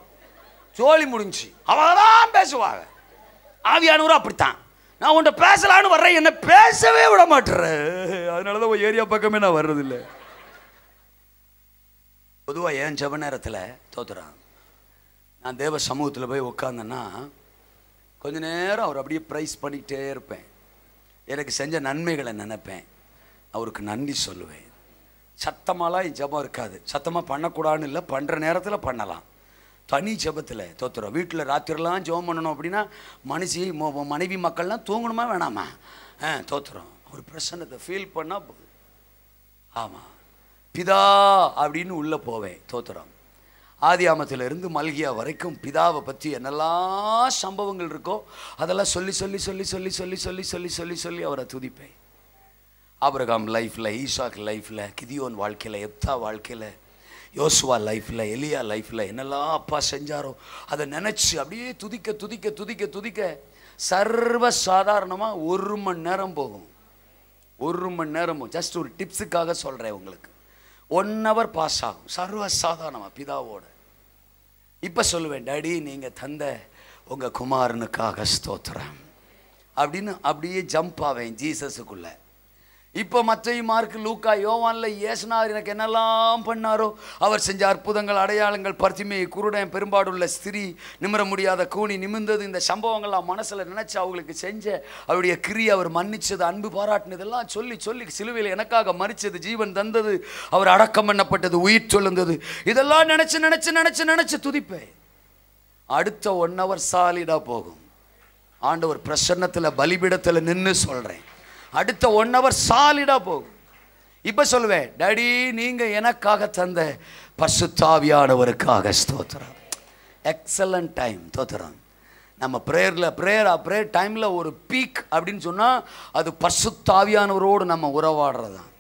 Speaker 1: ஜோலி முடிஞ்சு அவங்களாம் பேசுவாங்க ஆவியானவரும் அப்படித்தான் நான் உன்ட்ட பேசலான்னு வர்றேன் என்ன பேசவே விட மாட்டேற அதனால தான் உன் ஏரியா பக்கமே நான் வர்றதில்லை பொதுவாக ஏன் ஜப நேரத்தில் தோத்துறான் நான் தேவ சமூகத்தில் போய் உட்காந்தேன்னா கொஞ்ச நேரம் அவர் அப்படியே ப்ரைஸ் பண்ணிக்கிட்டே இருப்பேன் எனக்கு செஞ்ச நன்மைகளை நினைப்பேன் அவருக்கு நன்றி சொல்லுவேன் சத்தமாலாம் என் ஜபம் இருக்காது சத்தமாக பண்ணக்கூடாதுன்னு இல்லை பண்ணுற நேரத்தில் பண்ணலாம் தனி ஜபத்தில் தோத்துறோம் வீட்டில் ராத்திரிலாம் ஜெபம் பண்ணணும் அப்படின்னா மனுஷி மனைவி மக்கள்லாம் தூங்கணுமா வேணாமா ஆ தோத்துறோம் ஒரு பிரச்சனத்தை ஃபீல் பண்ணால் ஆமாம் பிதா அப்படின்னு உள்ளே போவேன் தோத்துறோம் ஆதியாமத்திலிருந்து மல்கியா வரைக்கும் பிதாவை பற்றி என்னெல்லாம் சம்பவங்கள் இருக்கோ அதெல்லாம் சொல்லி சொல்லி சொல்லி சொல்லி சொல்லி சொல்லி சொல்லி சொல்லி சொல்லி அவரை துதிப்பேன் ஆபிரகாம் லைஃப்பில் ஈஷாக் லைஃப்பில் கிதியோன் வாழ்க்கையில் எப்தா வாழ்க்கையில் யோசுவா லைஃப்பில் எலியா லைஃப்பில் என்னெல்லாம் அப்பா செஞ்சாரோ அதை நினச்சி அப்படியே துதிக்க துதிக்க துதிக்க துதிக்க சர்வ சாதாரணமாக ஒரு மணி நேரம் போகும் ஒரு மணி நேரமும் ஜஸ்ட் ஒரு டிப்ஸுக்காக சொல்கிறேன் உங்களுக்கு ஒன் ஹவர் பாஸ் ஆகும் சர்வ சாதாரணமாக பிதாவோட இப்போ சொல்லுவேன் டாடி நீங்கள் தந்த உங்கள் குமாரனுக்காக ஸ்தோத்திரம் அப்படின்னு அப்படியே ஜம்ப் ஆவேன் ஜீசஸுக்குள்ளே இப்போ மற்றையும் மார்க்கு லூக்கா யோவானில் இயேசுனார் எனக்கு என்னெல்லாம் பண்ணாரோ அவர் செஞ்ச அற்புதங்கள் அடையாளங்கள் பர்த்திமை குருடன் பெரும்பாடுள்ள ஸ்திரீ நிமிர முடியாத கூணி நிமிர்ந்தது இந்த சம்பவங்கள்லாம் மனசில் நினச்சி அவங்களுக்கு செஞ்ச அவருடைய கிரி அவர் மன்னிச்சது அன்பு பாராட்டினதெல்லாம் சொல்லி சொல்லி சிலுவையில் எனக்காக மறிச்சது ஜீவன் தந்தது அவர் அடக்கம் பண்ணப்பட்டது உயிர் சொல்லுந்தது இதெல்லாம் நினச்சி நினச்சி நினச்சி நினச்சி துதிப்பேன் அடுத்த ஒன் ஹவர் சாலிடாக போகும் ஆண்டவர் பிரசன்னத்தில் பலிபிடத்தில் நின்று சொல்கிறேன் அடுத்த ஒன் ஹவர் சாலிடாக போகும் இப்போ சொல்லுவேன் டடி நீங்கள் எனக்காக தந்த பசுத்தாவியானவருக்காக ஸ்தோத்திரம் எக்ஸலண்ட் டைம் தோத்துறாங்க நம்ம ப்ரேயரில் ப்ரேயர் ப்ரேயர் டைமில் ஒரு பீக் அப்படின்னு சொன்னால் அது பசுத்தாவியானவரோடு நம்ம உறவாடுறது தான்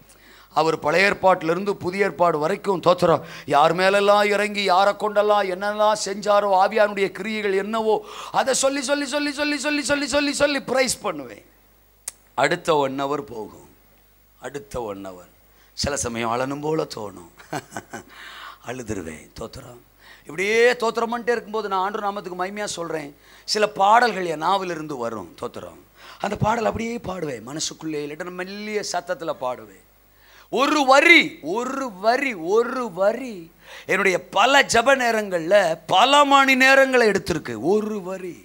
Speaker 1: அவர் பழைய ஏற்பாட்டிலிருந்து புதிய ஏற்பாடு வரைக்கும் தோத்துறோம் யார் மேலெல்லாம் இறங்கி யாரை கொண்டெல்லாம் என்னெல்லாம் செஞ்சாரோ ஆவியானுடைய கிரியைகள் என்னவோ அதை சொல்லி சொல்லி சொல்லி சொல்லி சொல்லி சொல்லி சொல்லி சொல்லி ப்ரைஸ் பண்ணுவேன் அடுத்த ஒன் ஹவர் போகும் அடுத்த ஒன் ஹவர் சில சமயம் அழனும் போல் தோணும் அழுதுருவேன் தோத்துறோம் இப்படியே தோத்திரம் இருக்கும்போது நான் ஆண்டு நாமத்துக்கு மய்மையாக சொல்கிறேன் சில பாடல்கள் என் நாவிலிருந்து வரும் தோத்திரம் அந்த பாடல் அப்படியே பாடுவேன் மனசுக்குள்ளே நான் மெல்லிய சத்தத்தில் பாடுவேன் ஒரு வரி ஒரு வரி ஒரு வரி என்னுடைய பல ஜப நேரங்களில் பல மணி நேரங்களை எடுத்திருக்கு ஒரு வரி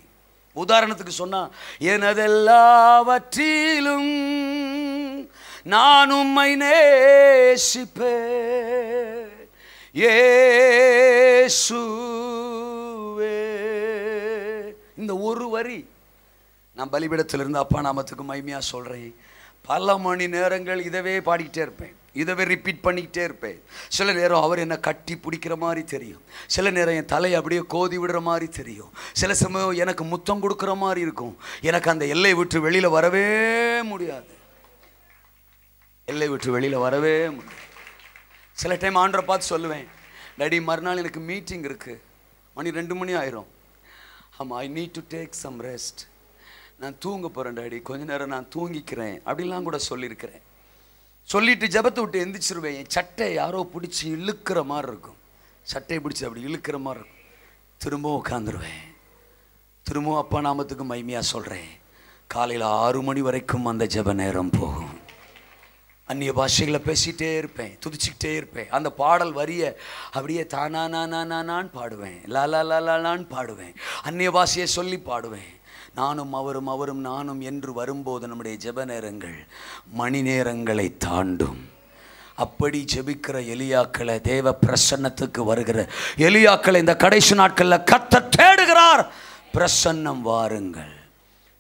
Speaker 1: உதாரணத்துக்கு சொன்னால் எனதெல்லாவற்றிலும் நானும் உம்மை நேசிப்பேன் ஏசுவே இந்த ஒரு வரி நான் பலிபிடத்திலிருந்து அப்பா நாமத்துக்கு மைமையாக சொல்கிறேன் பல மணி நேரங்கள் இதவே பாடிக்கிட்டே இருப்பேன் இதவே ரிப்பீட் பண்ணிக்கிட்டே இருப்பேன் சில நேரம் அவர் என்னை கட்டி பிடிக்கிற மாதிரி தெரியும் சில நேரம் என் தலையை அப்படியே கோதி விடுற மாதிரி தெரியும் சில சமயம் எனக்கு முத்தம் கொடுக்குற மாதிரி இருக்கும் எனக்கு அந்த எல்லை விட்டு வெளியில் வரவே முடியாது எல்லை விட்டு வெளியில் வரவே முடியாது சில டைம் ஆண்டரை பார்த்து சொல்லுவேன் டடி மறுநாள் எனக்கு மீட்டிங் இருக்குது மணி ரெண்டு மணி ஆயிரும் ஆமாம் I need to take some rest நான் தூங்க போகிறேன் டாடி கொஞ்ச நேரம் நான் தூங்கிக்கிறேன் அப்படிலாம் கூட சொல்லியிருக்கிறேன் சொல்லிட்டு ஜபத்தை விட்டு எந்திரிச்சிருவேன் என் சட்டை யாரோ பிடிச்சி இழுக்கிற மாதிரி இருக்கும் சட்டையை பிடிச்சி அப்படி இழுக்கிற மாதிரி இருக்கும் திரும்பவும் உட்காந்துருவேன் திரும்பவும் அப்பா நாமத்துக்கு மைமையாக சொல்கிறேன் காலையில் ஆறு மணி வரைக்கும் அந்த ஜப நேரம் போகும் அந்நிய பாஷைகளை பேசிகிட்டே இருப்பேன் துதிச்சிக்கிட்டே இருப்பேன் அந்த பாடல் வரிய அப்படியே தானா நானா நானான்னு பாடுவேன் லாலா லா லா பாடுவேன் அந்நிய பாஷையை சொல்லி பாடுவேன் நானும் அவரும் அவரும் நானும் என்று வரும்போது நம்முடைய ஜெப நேரங்கள் மணி நேரங்களை தாண்டும் அப்படி ஜெபிக்கிற எலியாக்களை தேவ பிரசன்னத்துக்கு வருகிற எலியாக்களை இந்த கடைசி நாட்களில் கத்த தேடுகிறார் பிரசன்னம் வாருங்கள்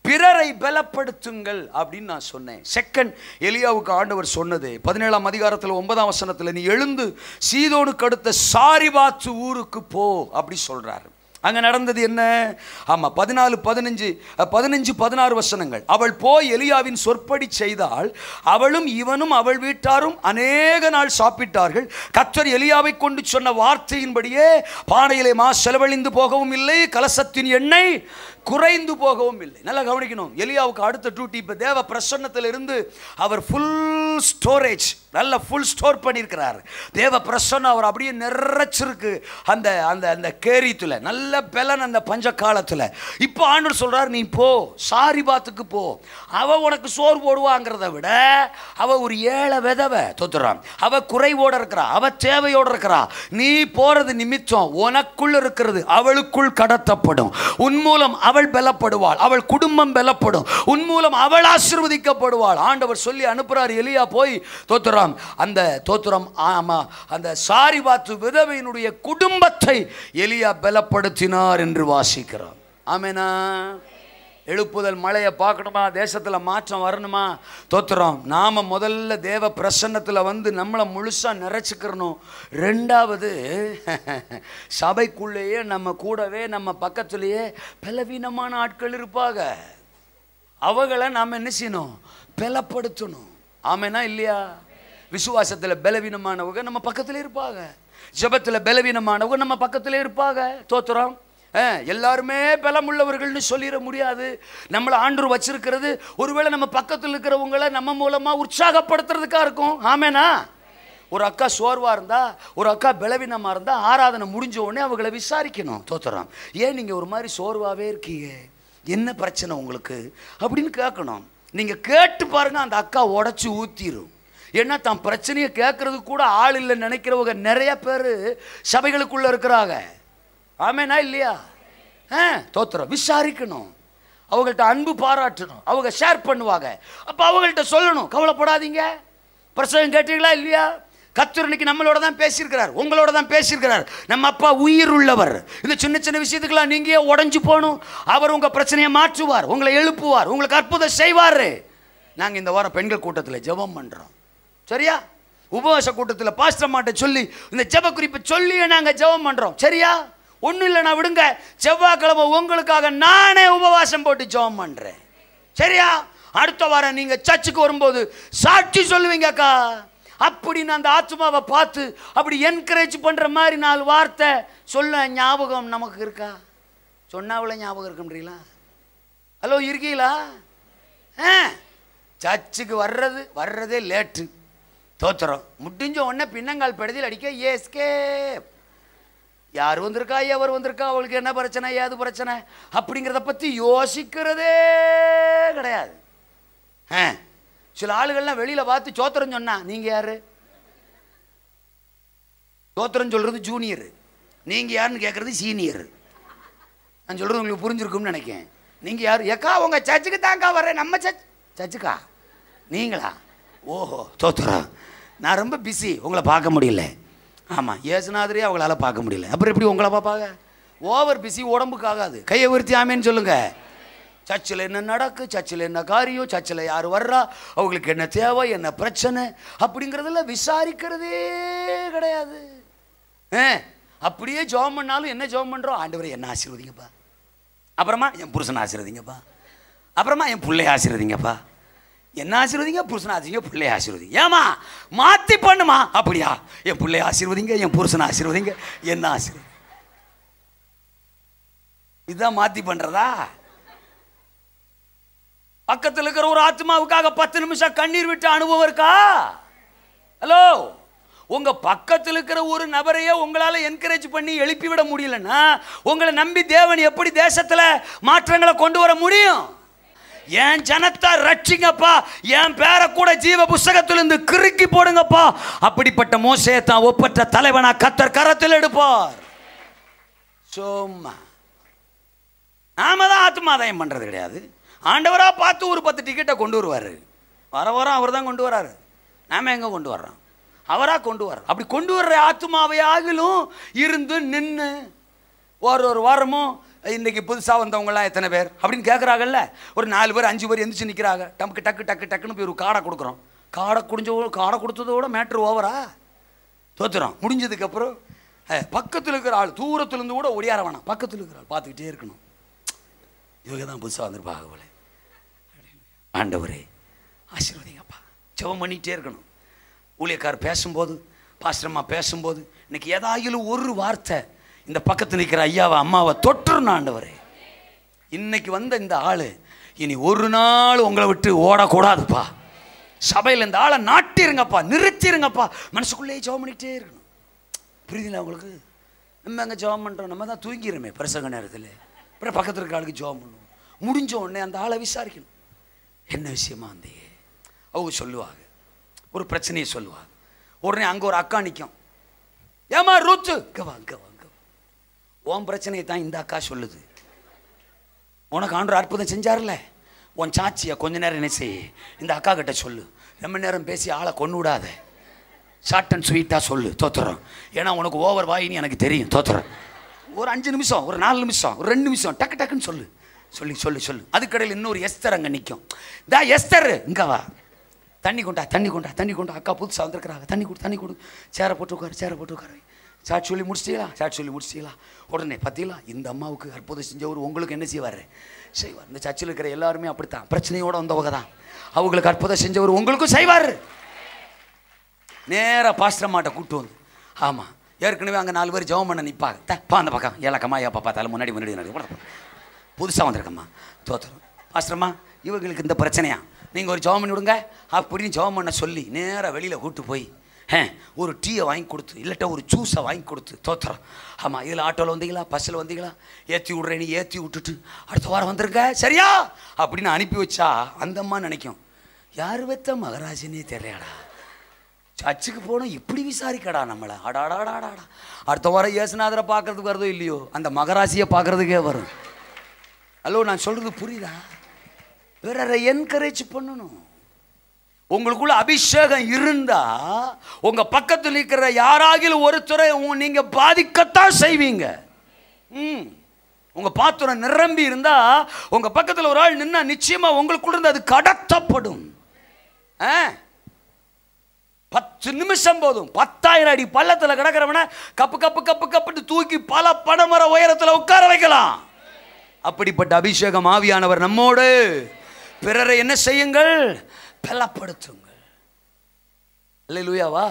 Speaker 1: பிறரை பலப்படுத்துங்கள் அப்படின்னு நான் சொன்னேன் செகண்ட் எலியாவுக்கு ஆண்டவர் சொன்னது பதினேழாம் அதிகாரத்தில் ஒன்பதாம் வசனத்தில் நீ எழுந்து சீதோனுக்கு அடுத்த சாரிபாத்து ஊருக்கு போ அப்படி சொல்கிறாரு அங்கே நடந்தது என்ன ஆமாம் பதினாலு பதினஞ்சு பதினஞ்சு பதினாறு வசனங்கள் அவள் போய் எலியாவின் சொற்படி செய்தால் அவளும் இவனும் அவள் வீட்டாரும் அநேக நாள் சாப்பிட்டார்கள் கத்தர் எலியாவை கொண்டு சொன்ன வார்த்தையின்படியே பானையிலே மா செலவழிந்து போகவும் இல்லை கலசத்தின் எண்ணெய் குறைந்து போகவும் இல்லை நல்லா கவனிக்கணும் எலியாவுக்கு அடுத்த டூட்டி இப்போ தேவ பிரசன்னத்திலிருந்து அவர் ஃபுல் ஸ்டோரேஜ் நல்ல ஃபுல் ஸ்டோர் பண்ணியிருக்கிறார் தேவ பிரசன்னம் அவர் அப்படியே நிறைச்சிருக்கு அந்த அந்த அந்த கேரித்துல நல்ல பலன் அந்த பஞ்ச காலத்தில் இப்போ ஆண்டு சொல்கிறார் நீ போ சாரி பாத்துக்கு போ அவ உனக்கு சோர் போடுவாங்கிறத விட அவ ஒரு ஏழை விதவை தொத்துறான் அவ குறைவோடு இருக்கிறா அவ தேவையோடு இருக்கிறா நீ போகிறது நிமித்தம் உனக்குள் இருக்கிறது அவளுக்குள் கடத்தப்படும் உன் மூலம் அவள் அவள் பலப்படுவாள் அவள் குடும்பம் பலப்படும் உன் மூலம் அவள் ஆசிர்வதிக்கப்படுவாள் ஆண்டவர் சொல்லி அனுப்புகிறார் எலியா போய் தோத்துறாம் அந்த தோத்துறம் ஆமா அந்த சாரி வாத்து விதவையினுடைய குடும்பத்தை எலியா பலப்படுத்தினார் என்று வாசிக்கிறார் ஆமேனா எழுப்புதல் மழையை பார்க்கணுமா தேசத்தில் மாற்றம் வரணுமா தோத்துறோம் நாம் முதல்ல தேவ பிரசன்னத்தில் வந்து நம்மளை முழுசாக நிறச்சிக்கிறணும் ரெண்டாவது சபைக்குள்ளேயே நம்ம கூடவே நம்ம பக்கத்துலேயே பலவீனமான ஆட்கள் இருப்பாங்க அவகளை நாம் என்ன செய்யணும் பலப்படுத்தணும் ஆமேனா இல்லையா விசுவாசத்தில் பலவீனமானவங்க நம்ம பக்கத்தில் இருப்பாங்க ஜபத்தில் பலவீனமானவங்க நம்ம பக்கத்தில் இருப்பாங்க தோத்துறோம் எல்லாருமே பலம் சொல்லிட முடியாது நம்மளை ஆண்டு வச்சிருக்கிறது ஒருவேளை நம்ம பக்கத்தில் இருக்கிறவங்களை நம்ம மூலமாக உற்சாகப்படுத்துறதுக்காக இருக்கும் ஆமேனா ஒரு அக்கா சோர்வாக இருந்தால் ஒரு அக்கா பலவீனமாக இருந்தால் ஆராதனை முடிஞ்ச உடனே அவங்களை விசாரிக்கணும் தோத்துறான் ஏன் நீங்கள் ஒரு மாதிரி சோர்வாகவே இருக்கீங்க என்ன பிரச்சனை உங்களுக்கு அப்படின்னு கேட்கணும் நீங்கள் கேட்டு பாருங்கள் அந்த அக்கா உடச்சி ஊற்றிடும் ஏன்னா தான் பிரச்சனையை கேட்கறதுக்கு கூட ஆள் இல்லைன்னு நினைக்கிறவங்க நிறைய பேர் சபைகளுக்குள்ளே இருக்கிறாங்க ஆமேனா இல்லையா ஆ தோத்துறோம் விசாரிக்கணும் அவங்கள்ட்ட அன்பு பாராட்டணும் அவங்க ஷேர் பண்ணுவாங்க அப்போ அவங்கள்ட்ட சொல்லணும் கவலைப்படாதீங்க பிரசவம் கேட்டீங்களா இல்லையா கத்துரனுக்கு நம்மளோட தான் பேசியிருக்கிறார் உங்களோட தான் பேசியிருக்கிறார் நம்ம அப்பா உயிர் உள்ளவர் இந்த சின்ன சின்ன விஷயத்துக்கெல்லாம் நீங்கள் உடஞ்சி போகணும் அவர் உங்கள் பிரச்சனையை மாற்றுவார் உங்களை எழுப்புவார் உங்களுக்கு அற்புதம் செய்வார் நாங்கள் இந்த வாரம் பெண்கள் கூட்டத்தில் ஜெபம் பண்ணுறோம் சரியா உபவாச கூட்டத்தில் பாஸ்டர் சொல்லி இந்த ஜெப குறிப்பை சொல்லியே நாங்கள் ஜெபம் பண்ணுறோம் சரியா ஒன்றும் இல்லைண்ணா விடுங்க செவ்வாய்க்கிழமை உங்களுக்காக நானே உபவாசம் போட்டு ஜோம் பண்ணுறேன் சரியா அடுத்த வாரம் நீங்கள் சர்ச்சுக்கு வரும்போது சாட்சி சொல்லுவீங்கக்கா அப்படின்னு அந்த ஆத்மாவை பார்த்து அப்படி என்கரேஜ் பண்ணுற மாதிரி நாலு வார்த்தை சொல்ல ஞாபகம் நமக்கு இருக்கா சொன்னாவில் ஞாபகம் இருக்க முடியலா ஹலோ இருக்கீங்களா ஆ சர்ச்சுக்கு வர்றது வர்றதே லேட்டு தோத்துறோம் முடிஞ்ச உடனே பின்னங்கால் படுதியில் அடிக்க ஏஸ்கே யார் வந்திருக்கா எவர் வந்திருக்கா அவளுக்கு என்ன பிரச்சனை ஏது பிரச்சனை அப்படிங்கிறத பற்றி யோசிக்கிறதே கிடையாது சில ஆளுகள்லாம் வெளியில் பார்த்து சோத்திரம் சொன்னா நீங்கள் யார் சோத்திரம் சொல்கிறது ஜூனியர் நீங்கள் யாருன்னு கேட்குறது சீனியர் நான் சொல்கிறது உங்களுக்கு புரிஞ்சிருக்கும்னு நினைக்கேன் நீங்கள் யார் ஏக்கா உங்கள் சர்ச்சுக்கு தாங்க்கா வர்றேன் நம்ம சர்ச் சர்ச்சுக்கா நீங்களா ஓஹோ சோத்திரம் நான் ரொம்ப பிஸி உங்களை பார்க்க முடியல ஆமாம் ஏசுநாதரே அவங்களால பார்க்க முடியல அப்புறம் எப்படி உங்களை பார்ப்பாங்க ஓவர் பிஸி உடம்புக்கு ஆகாது கையை விருத்தி ஆமேன்னு சொல்லுங்கள் சர்ச்சில் என்ன நடக்கு சர்ச்சில் என்ன காரியம் சர்ச்சில் யார் வர்றா அவங்களுக்கு என்ன தேவை என்ன பிரச்சனை அப்படிங்கிறதுல விசாரிக்கிறதே கிடையாது ஏ அப்படியே ஜோம் பண்ணாலும் என்ன ஜோம் பண்ணுறோம் ஆண்டவரை என்ன ஆசீர்வதிங்கப்பா அப்புறமா என் புருஷனை ஆசீர்வதிங்கப்பா அப்புறமா என் பிள்ளைய ஆசீர்வதிங்கப்பா என்ன ஆசீர்வதிங்க புருஷன் ஆசீர்வதிங்க பிள்ளைய ஆசீர்வதிங்க ஏமா மாற்றி பண்ணுமா அப்படியா என் பிள்ளைய ஆசீர்வதிங்க என் புருஷன் ஆசீர்வதிங்க என்ன ஆசீர்வதி இதுதான் மாற்றி பண்ணுறதா பக்கத்தில் இருக்கிற ஒரு ஆத்மாவுக்காக பத்து நிமிஷம் கண்ணீர் விட்டு அனுபவம் இருக்கா ஹலோ உங்கள் பக்கத்தில் இருக்கிற ஒரு நபரையே உங்களால் என்கரேஜ் பண்ணி எழுப்பிவிட முடியலன்னா உங்களை நம்பி தேவன் எப்படி தேசத்தில் மாற்றங்களை கொண்டு வர முடியும் என் ஜனத்தை ரட்சிங்கப்பா என் பேரை கூட ஜீவ புஸ்தகத்திலிருந்து கிறுக்கி போடுங்கப்பா அப்படிப்பட்ட மோசையை தான் ஒப்பற்ற தலைவனா கத்தர் கரத்தில் எடுப்பார் சும்மா நாம தான் ஆத்மாதாயம் பண்ணுறது கிடையாது ஆண்டவராக பார்த்து ஒரு பத்து டிக்கெட்டை கொண்டு வருவார் வர வரோம் அவர் தான் கொண்டு வர்றாரு நாம் எங்கே கொண்டு வர்றோம் அவராக கொண்டு வர்றோம் அப்படி கொண்டு வர்ற ஆத்மாவையாகிலும் இருந்து நின்று ஒரு ஒரு வாரமும் இன்றைக்கி புதுசாக வந்தவங்களாம் எத்தனை பேர் அப்படின்னு கேட்குறாங்கல்ல ஒரு நாலு பேர் அஞ்சு பேர் எந்திரிச்சு நிற்கிறாங்க டம்க்கு டக்கு டக்கு டக்குன்னு போய் ஒரு காடை கொடுக்குறோம் காடை குடிஞ்ச காடை கொடுத்ததோட மேட்ரு ஓவரா தோத்துறோம் முடிஞ்சதுக்கப்புறம் பக்கத்தில் இருக்கிற ஆள் தூரத்துலேருந்து கூட ஒடியார வேணாம் பக்கத்தில் இருக்கிற ஆள் பார்த்துக்கிட்டே இருக்கணும் இவங்க தான் புதுசாக வந்திருப்பாங்க போல ஆண்டவரே ஆசீர்வதிங்கப்பா ஜெபம் பண்ணிகிட்டே இருக்கணும் ஊழியக்கார் பேசும்போது பாஸ்டர்மா பேசும்போது இன்னைக்கு ஏதாயிலும் ஒரு வார்த்தை இந்த பக்கத்தில் நிற்கிற ஐயாவை அம்மாவை தொற்றுன்னு ஆண்டவர் இன்னைக்கு வந்த இந்த ஆள் இனி ஒரு நாள் உங்களை விட்டு ஓடக்கூடாதுப்பா சபையில் இந்த ஆளை நாட்டிருங்கப்பா நிறுத்திருங்கப்பா மனசுக்குள்ளேயே ஜோம் பண்ணிக்கிட்டே இருக்கணும் புரியுதுங்களா உங்களுக்கு நம்ம அங்கே ஜோம் பண்ணுறோம் நம்ம தான் தூங்கிடுமே பிரசங்க நேரத்தில் அப்புறம் பக்கத்தில் இருக்க ஆளுக்கு ஜோம் பண்ணுவோம் முடிஞ்ச உடனே அந்த ஆளை விசாரிக்கணும் என்ன விஷயமா அந்த அவங்க சொல்லுவாங்க ஒரு பிரச்சனையை சொல்லுவாங்க உடனே அங்கே ஒரு அக்கா நிற்கும் ஏமா ரூத்து கவா கவா உன் பிரச்சனையை தான் இந்த அக்கா சொல்லுது உனக்கு ஆண்டு அற்புதம் செஞ்சார்ல உன் சாட்சியை கொஞ்ச நேரம் என்ன செய் இந்த அக்கா கிட்ட சொல்லு ரொம்ப நேரம் பேசி ஆளை கொண்டு விடாத ஷார்ட் அண்ட் ஸ்வீட்டாக சொல்லு தோத்துறோம் ஏன்னா உனக்கு ஓவர் வாயின்னு எனக்கு தெரியும் தோத்துறோம் ஒரு அஞ்சு நிமிஷம் ஒரு நாலு நிமிஷம் ஒரு ரெண்டு நிமிஷம் டக்கு டக்குன்னு சொல்லு சொல்லி சொல்லு சொல்லு அதுக்கடையில் இன்னொரு எஸ்தர் அங்கே நிற்கும் தா எஸ்தர் வா தண்ணி கொண்டா தண்ணி கொண்டா தண்ணி கொண்டா அக்கா புதுசாக வந்திருக்கிறாங்க தண்ணி கொடு தண்ணி கொடு சேரை போட்டு உட்காரு சேரை போட்டு உட்காரு சாட்சி சொல்லி முடிச்சிட்டீங்களா சாட்சி சொல்லி முடிச்சிட்டீங்களா உடனே பார்த்தீங்களா இந்த அம்மாவுக்கு அற்புதம் செஞ்சவர் உங்களுக்கு என்ன செய்வார் செய்வார் இந்த சர்ச்சில் இருக்கிற எல்லாருமே அப்படித்தான் பிரச்சனையோட வந்தவங்க தான் அவங்களுக்கு அற்புதம் செஞ்சவர் உங்களுக்கும் செய்வார் நேராக பாஸ்டர்மாட்ட கூப்பிட்டு வந்து ஆமாம் ஏற்கனவே அங்கே நாலு பேர் ஜெபம் பண்ண நிற்பாங்க தப்பா அந்த பக்கம் ஏலக்கம்மா ஏப்பா பார்த்தாலும் முன்னாடி முன்னாடி கூட புதுசாக வந்திருக்கம்மா தோத்துரும் பாஸ்டர்மா இவங்களுக்கு இந்த பிரச்சனையா நீங்கள் ஒரு ஜெபம் பண்ணி விடுங்க அப்படின்னு ஜெபம் பண்ண சொல்லி நேராக வெளியில் கூப்பிட்டு போய் ஒரு டீயை வாங்கி கொடுத்து இல்லாட்ட ஒரு ஜூஸை வாங்கி கொடுத்து தோத்திரம் ஆமாம் இதில் ஆட்டோவில் வந்தீங்களா பஸ்ஸில் வந்தீங்களா ஏற்றி விட்றேன் நீ ஏற்றி விட்டுட்டு அடுத்த வாரம் வந்துருங்க சரியா அப்படின்னு அனுப்பி வச்சா அந்தம்மா நினைக்கும் யார் வைத்த மகராஜனே தெரியலடா சர்ச்சுக்கு போனோம் இப்படி விசாரிக்கடா நம்மளை அடாடாடாடாடா அடுத்த வாரம் ஏசுநாதரை பார்க்குறதுக்கு வருதோ இல்லையோ அந்த மகராசியை பார்க்குறதுக்கே வரும் ஹலோ நான் சொல்கிறது புரியுதா பிறரை என்கரேஜ் பண்ணணும் உங்களுக்குள்ள அபிஷேகம் இருந்தா உங்க பக்கத்தில் இருக்கிற யாராகிலும் ஒருத்தரை நீங்க பாதிக்கத்தான் செய்வீங்க ம் உங்கள் பாத்திரம் நிரம்பி இருந்தால் உங்கள் பக்கத்தில் ஒரு ஆள் நின்னா நிச்சயமாக உங்களுக்குள்ள இருந்து அது கடத்தப்படும் ஆ பத்து நிமிஷம் போதும் பத்தாயிரம் அடி பள்ளத்தில் கிடக்கிறவன கப்பு கப்பு கப்பு கப்புட்டு தூக்கி பல பணமர உயரத்தில் உட்கார வைக்கலாம் அப்படிப்பட்ட அபிஷேகம் ஆவியானவர் நம்மோடு பிறரை என்ன செய்யுங்கள் பலப்படுத்துங்க இல்லை லூயாவா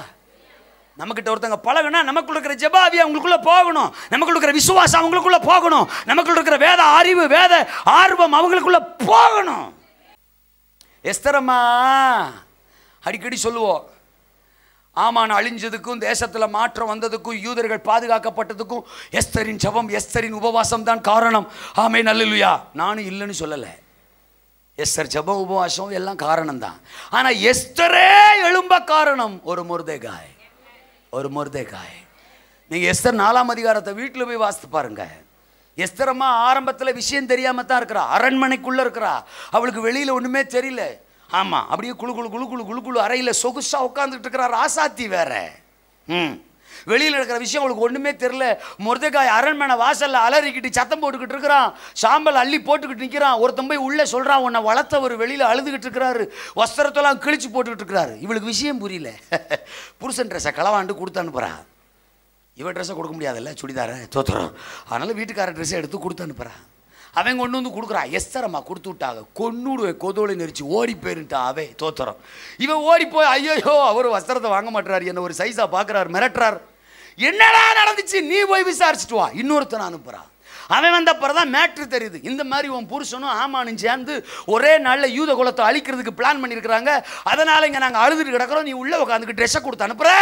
Speaker 1: நம்மக்கிட்ட ஒருத்தங்க பழகுனா நமக்குள்ள இருக்கிற ஜபாவியா அவங்களுக்குள்ள போகணும் நமக்குள்ள இருக்கிற விசுவாசம் அவங்களுக்குள்ள போகணும் நமக்குள்ள இருக்கிற வேத அறிவு வேத ஆர்வம் அவங்களுக்குள்ள போகணும் எஸ்தரம்மா அடிக்கடி சொல்லுவோம் ஆமான் அழிஞ்சதுக்கும் தேசத்தில் மாற்றம் வந்ததுக்கும் யூதர்கள் பாதுகாக்கப்பட்டதுக்கும் எஸ்தரின் ஜபம் எஸ்தரின் உபவாசம் தான் காரணம் ஆமே நல்லலுயா நானும் இல்லைன்னு சொல்லலை எஸ்தர் ஜப உபவாசம் எல்லாம் காரணம் தான் ஆனால் எஸ்தரே எழும்ப காரணம் ஒரு முருதேகாய் ஒரு முருதே காய் நீங்க எஸ்தர் நாலாம் அதிகாரத்தை வீட்டில் போய் வாசித்து பாருங்கள் எஸ்தரமா ஆரம்பத்தில் விஷயம் தெரியாமல் தான் இருக்கிறா அரண்மனைக்குள்ளே இருக்கிறா அவளுக்கு வெளியில் ஒன்றுமே தெரியல ஆமாம் அப்படியே குழு குழு குழு குழு குழு குழு அறையில் சொகுசாக உட்காந்துட்டு இருக்கிறார் ஆசாத்தி வேற ம் வெளியில் இருக்கிற விஷயம் அவளுக்கு ஒன்றுமே தெரில முருதகாய் அரண்மனை வாசலில் அலறிக்கிட்டு சத்தம் போட்டுக்கிட்டு இருக்கிறான் சாம்பல் அள்ளி போட்டுக்கிட்டு நிற்கிறான் ஒருத்தன் போய் உள்ளே சொல்கிறான் உன்னை வளர்த்தவர் வெளியில் அழுதுகிட்டு இருக்கிறாரு வஸ்திரத்தெல்லாம் கிழிச்சு போட்டுக்கிட்டு இருக்கிறாரு இவளுக்கு விஷயம் புரியல புருஷன் ட்ரெஸ்ஸை களவாண்டு கொடுத்து அனுப்புகிறான் இவள் ட்ரெஸ்ஸை கொடுக்க முடியாதுல்ல சுடிதாரை தோத்துறோம் அதனால் வீட்டுக்கார ட்ரெஸ்ஸை எடுத்து கொடுத்து அனுப்புகிறான் அவன் கொண்டு வந்து கொடுக்குறான் எஸ்தரம்மா கொடுத்து விட்டாங்க கொன்னுடுவேன் கொதோலை நெரிச்சு ஓடி போயிருந்தான் அவை தோத்துறோம் இவன் ஓடி போய் ஐயோ அவர் வஸ்திரத்தை வாங்க மாட்டுறாரு என்ன ஒரு சைஸாக பார்க்குறாரு மிரட்டுறார் என்னடா நடந்துச்சு நீ போய் விசாரிச்சுட்டு வா இன்னொருத்தன் அனுப்புறான் அவன் வந்த அப்புறம் தான் மேட்ரு தெரியுது இந்த மாதிரி உன் புருஷனும் ஆமானும் சேர்ந்து ஒரே நாளில் யூத குலத்தை அழிக்கிறதுக்கு பிளான் பண்ணியிருக்கிறாங்க அதனால் இங்கே நாங்கள் அழுதுட்டு கிடக்கிறோம் நீ உள்ளே உட்காந்துக்கு ட்ரெஸ்ஸை கொடுத்து அனுப்புகிற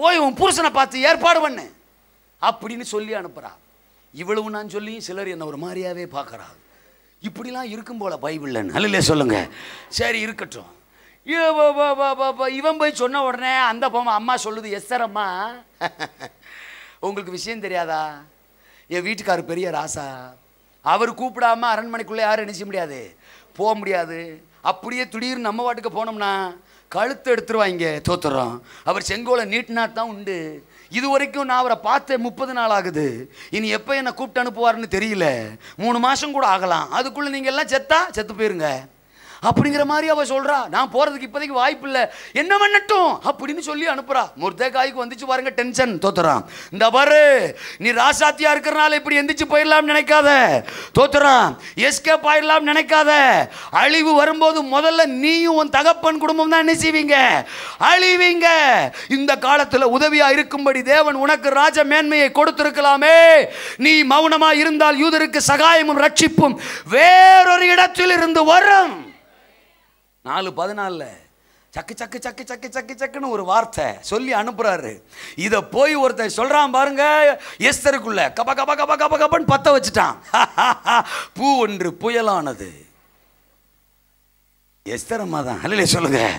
Speaker 1: போய் உன் புருஷனை பார்த்து ஏற்பாடு பண்ணு அப்படின்னு சொல்லி அனுப்புகிறா இவ்வளவு நான் சொல்லி சிலர் என்னை ஒரு மாதிரியாகவே பார்க்குறா இப்படிலாம் இருக்கும் போல் பைபிள்ல அல்லையே சொல்லுங்கள் சரி இருக்கட்டும் இவன் போய் சொன்ன உடனே அந்த பொம்மை அம்மா சொல்லுது எஸ்ஸர் அம்மா உங்களுக்கு விஷயம் தெரியாதா என் வீட்டுக்காரர் பெரிய ராசா அவர் கூப்பிடாம அரண்மனைக்குள்ளே யாரும் நினைச்ச முடியாது போக முடியாது அப்படியே திடீர்னு நம்ம வாட்டுக்கு போனோம்னா கழுத்து எடுத்துருவாங்க தோத்துறோம் அவர் செங்கோலை நீட்டினா தான் உண்டு இது வரைக்கும் நான் அவரை பார்த்து முப்பது நாள் ஆகுது இனி எப்போ என்னை கூப்பிட்டு அனுப்புவார்னு தெரியல மூணு மாதம் கூட ஆகலாம் அதுக்குள்ளே நீங்கள் எல்லாம் செத்தா செத்து போயிருங்க அப்படிங்கிற மாதிரி அவள் சொல்கிறா நான் போகிறதுக்கு இப்போதைக்கு வாய்ப்பு இல்லை என்ன பண்ணட்டும் அப்படின்னு சொல்லி அனுப்புகிறா காய்க்கு வந்துச்சு பாருங்க டென்ஷன் தோத்துறான் இந்த பாரு நீ ராசாத்தியாக இருக்கிறனால இப்படி எந்திரிச்சு போயிடலாம் நினைக்காத தோத்துறான் எஸ்கே ஆயிடலாம் நினைக்காத அழிவு வரும்போது முதல்ல நீயும் உன் தகப்பன் குடும்பம் தான் என்ன செய்வீங்க அழிவீங்க இந்த காலத்தில் உதவியாக இருக்கும்படி தேவன் உனக்கு ராஜ மேன்மையை கொடுத்திருக்கலாமே நீ மௌனமாக இருந்தால் யூதருக்கு சகாயமும் ரட்சிப்பும் வேறொரு இடத்தில் இருந்து வரும் நாலு பதினாலில் சக்கு சக்கு சக்கு சக்கு சக்கு சக்குன்னு ஒரு வார்த்தை சொல்லி அனுப்புகிறாரு இதை போய் ஒருத்தர் சொல்கிறான் பாருங்க எஸ்தருக்குள்ள கப கப கப கப கபன்னு பத்த வச்சுட்டான் பூ ஒன்று புயலானது எஸ்தரம்மா தான் அல்லையே சொல்லுங்கள்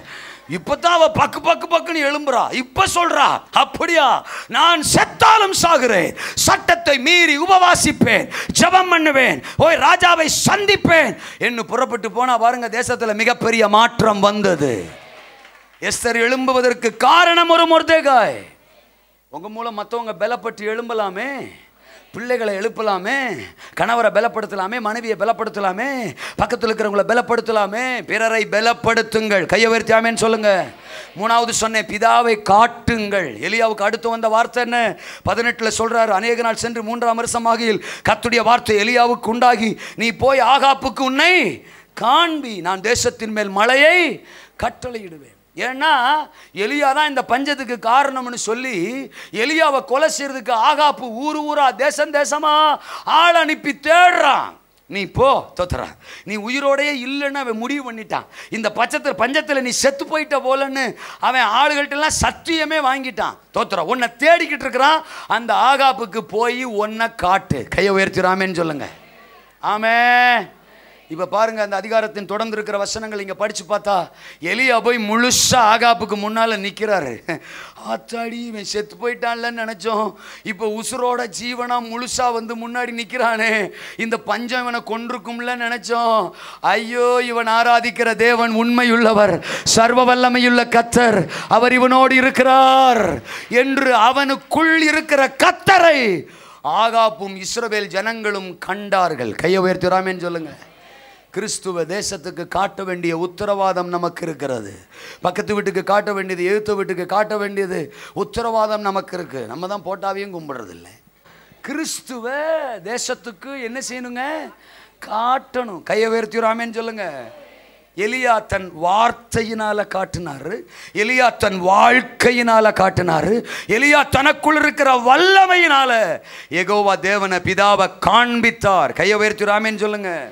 Speaker 1: இப்பதான் அவ பக்கு பக்கு பக்குன்னு எழும்புறா இப்ப சொல்றா அப்படியா நான் செத்தாலும் சாகுறேன் சட்டத்தை மீறி உபவாசிப்பேன் ஜபம் பண்ணுவேன் ஓய் ராஜாவை சந்திப்பேன் என்று புறப்பட்டு போனா பாருங்க தேசத்தில் மிகப்பெரிய மாற்றம் வந்தது எஸ்தர் எழும்புவதற்கு காரணம் ஒரு முருதேகாய் உங்க மூலம் மற்றவங்க பலப்பட்டு எழும்பலாமே பிள்ளைகளை எழுப்பலாமே கணவரை பலப்படுத்தலாமே மனைவியை பலப்படுத்தலாமே பக்கத்தில் இருக்கிறவங்களை பலப்படுத்தலாமே பிறரை பலப்படுத்துங்கள் கையை உயர்த்தியாமேன்னு சொல்லுங்க மூணாவது சொன்னேன் பிதாவை காட்டுங்கள் எலியாவுக்கு அடுத்து வந்த வார்த்தை என்ன பதினெட்டில் சொல்கிறார் அநேக நாள் சென்று மூன்றாம் ஆகியில் கத்துடைய வார்த்தை எலியாவுக்கு உண்டாகி நீ போய் ஆகாப்புக்கு உன்னை காண்பி நான் தேசத்தின் மேல் மழையை கட்டளையிடுவேன் ஏன்னா எலியா தான் இந்த பஞ்சத்துக்கு காரணம்னு சொல்லி எலியாவை கொலை செய்யறதுக்கு ஆகாப்பு ஊர் ஊரா தேசம் தேசமா ஆள் அனுப்பி தேடுறான் நீ போ தோத்துற நீ உயிரோடையே இல்லைன்னு அவன் முடிவு பண்ணிட்டான் இந்த பச்சத்தில் பஞ்சத்தில் நீ செத்து போயிட்ட போலன்னு அவன் ஆளுகள்கிட்டலாம் சத்தியமே வாங்கிட்டான் தோத்துற உன்னை தேடிக்கிட்டு இருக்கிறான் அந்த ஆகாப்புக்கு போய் உன்னை காட்டு கையை உயர்த்திடாமேன்னு சொல்லுங்க ஆமே இப்போ பாருங்க அந்த அதிகாரத்தின் தொடர்ந்து இருக்கிற வசனங்கள் இங்கே படித்து பார்த்தா எலியா போய் முழுசாக ஆகாப்புக்கு முன்னால் நிற்கிறாரு ஆத்தாடி இவன் செத்து போயிட்டான்லன்னு நினச்சோம் இப்போ உசுரோட ஜீவனாக முழுசாக வந்து முன்னாடி நிற்கிறானே இந்த பஞ்சம் இவனை கொண்டிருக்கும்ல நினச்சோம் ஐயோ இவன் ஆராதிக்கிற தேவன் உண்மையுள்ளவர் சர்வ வல்லமையுள்ள கத்தர் அவர் இவனோடு இருக்கிறார் என்று அவனுக்குள் இருக்கிற கத்தரை ஆகாப்பும் இஸ்ரவேல் ஜனங்களும் கண்டார்கள் கையை உயர்த்திடாமேன்னு சொல்லுங்கள் கிறிஸ்துவ தேசத்துக்கு காட்ட வேண்டிய உத்தரவாதம் நமக்கு இருக்கிறது பக்கத்து வீட்டுக்கு காட்ட வேண்டியது எழுத்து வீட்டுக்கு காட்ட வேண்டியது உத்தரவாதம் நமக்கு இருக்குது நம்ம தான் போட்டாவையும் கும்பிட்றதில்லை கிறிஸ்துவ தேசத்துக்கு என்ன செய்யணுங்க காட்டணும் கையை உயர்த்திடுறாமேன்னு சொல்லுங்கள் எலியா தன் வார்த்தையினால் காட்டினார் எலியா தன் வாழ்க்கையினால் காட்டினார் எலியா தனக்குள் இருக்கிற வல்லமையினால் எகோவா தேவனை பிதாவை காண்பித்தார் கையை உயர்த்திடுறாமேன்னு சொல்லுங்கள்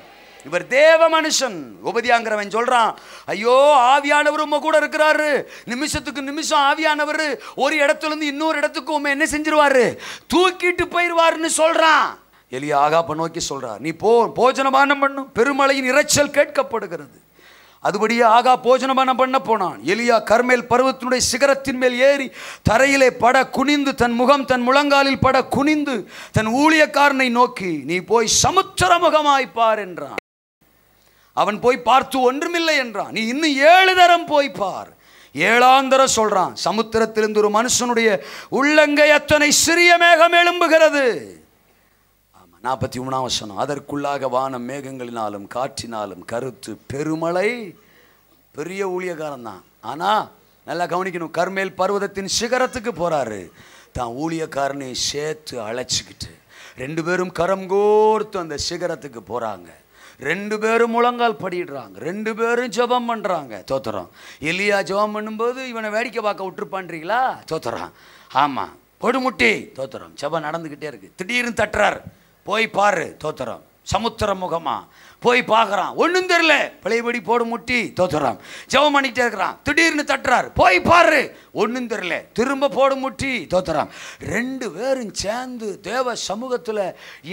Speaker 1: இவர் தேவ மனுஷன் உபதியாங்கிறவன் சொல்கிறான் ஐயோ ஆவியானவர் உண்மை கூட இருக்கிறாரு நிமிஷத்துக்கு நிமிஷம் ஆவியானவர் ஒரு இடத்துலேருந்து இன்னொரு இடத்துக்கு உண்மை என்ன செஞ்சிருவாரு தூக்கிட்டு போயிடுவாருன்னு சொல்கிறான் எலியா ஆகாப்ப நோக்கி சொல்கிறார் நீ போ போஜனபானம் பண்ணும் பெருமலையின் இறைச்சல் கேட்கப்படுகிறது அதுபடியே ஆகா போஜனபானம் பண்ண போனான் எலியா கர்மேல் பருவத்தினுடைய சிகரத்தின் மேல் ஏறி தரையிலே பட குனிந்து தன் முகம் தன் முழங்காலில் பட குனிந்து தன் ஊழியக்காரனை நோக்கி நீ போய் சமுத்திர முகமாய்ப்பார் என்றான் அவன் போய் பார்த்து ஒன்றுமில்லை என்றான் நீ இன்னும் ஏழு தரம் போய் பார் ஏழாந்தர சொல்றான் சமுத்திரத்திலிருந்து ஒரு மனுஷனுடைய உள்ளங்கை அத்தனை சிறிய மேகம் எழும்புகிறது நாற்பத்தி மூணாம் வசனம் அதற்குள்ளாக வானம் மேகங்களினாலும் காற்றினாலும் கருத்து பெருமலை பெரிய ஊழியக்காரன் தான் ஆனால் நல்லா கவனிக்கணும் கர்மேல் பருவதத்தின் சிகரத்துக்கு போகிறாரு தான் ஊழியக்காரனை சேர்த்து அழைச்சிக்கிட்டு ரெண்டு பேரும் கரம் கோர்த்து அந்த சிகரத்துக்கு போகிறாங்க ரெண்டு பேரும் முழங்கால் படிடுறாங்க ரெண்டு பேரும் ஜபம் பண்ணுறாங்க தோத்துறோம் எலியா ஜபம் பண்ணும்போது இவனை வேடிக்கை பார்க்க விட்டுருப்பான்றீங்களா தோத்துறான் ஆமாம் கொடுமுட்டி தோத்துறோம் ஜபம் நடந்துக்கிட்டே இருக்குது திடீர்னு தட்டுறார் போய் பாரு தோத்துறோம் சமுத்திர முகமாக போய் பார்க்குறான் ஒன்றும் தெரில பழையபடி போட முட்டி தோத்துறான் ஜெபம் பண்ணிக்கிட்டே இருக்கிறான் திடீர்னு தட்டுறார் போய் பாரு ஒன்றும் தெரில திரும்ப போட முட்டி தோத்துறான் ரெண்டு பேரும் சேர்ந்து தேவ சமூகத்தில்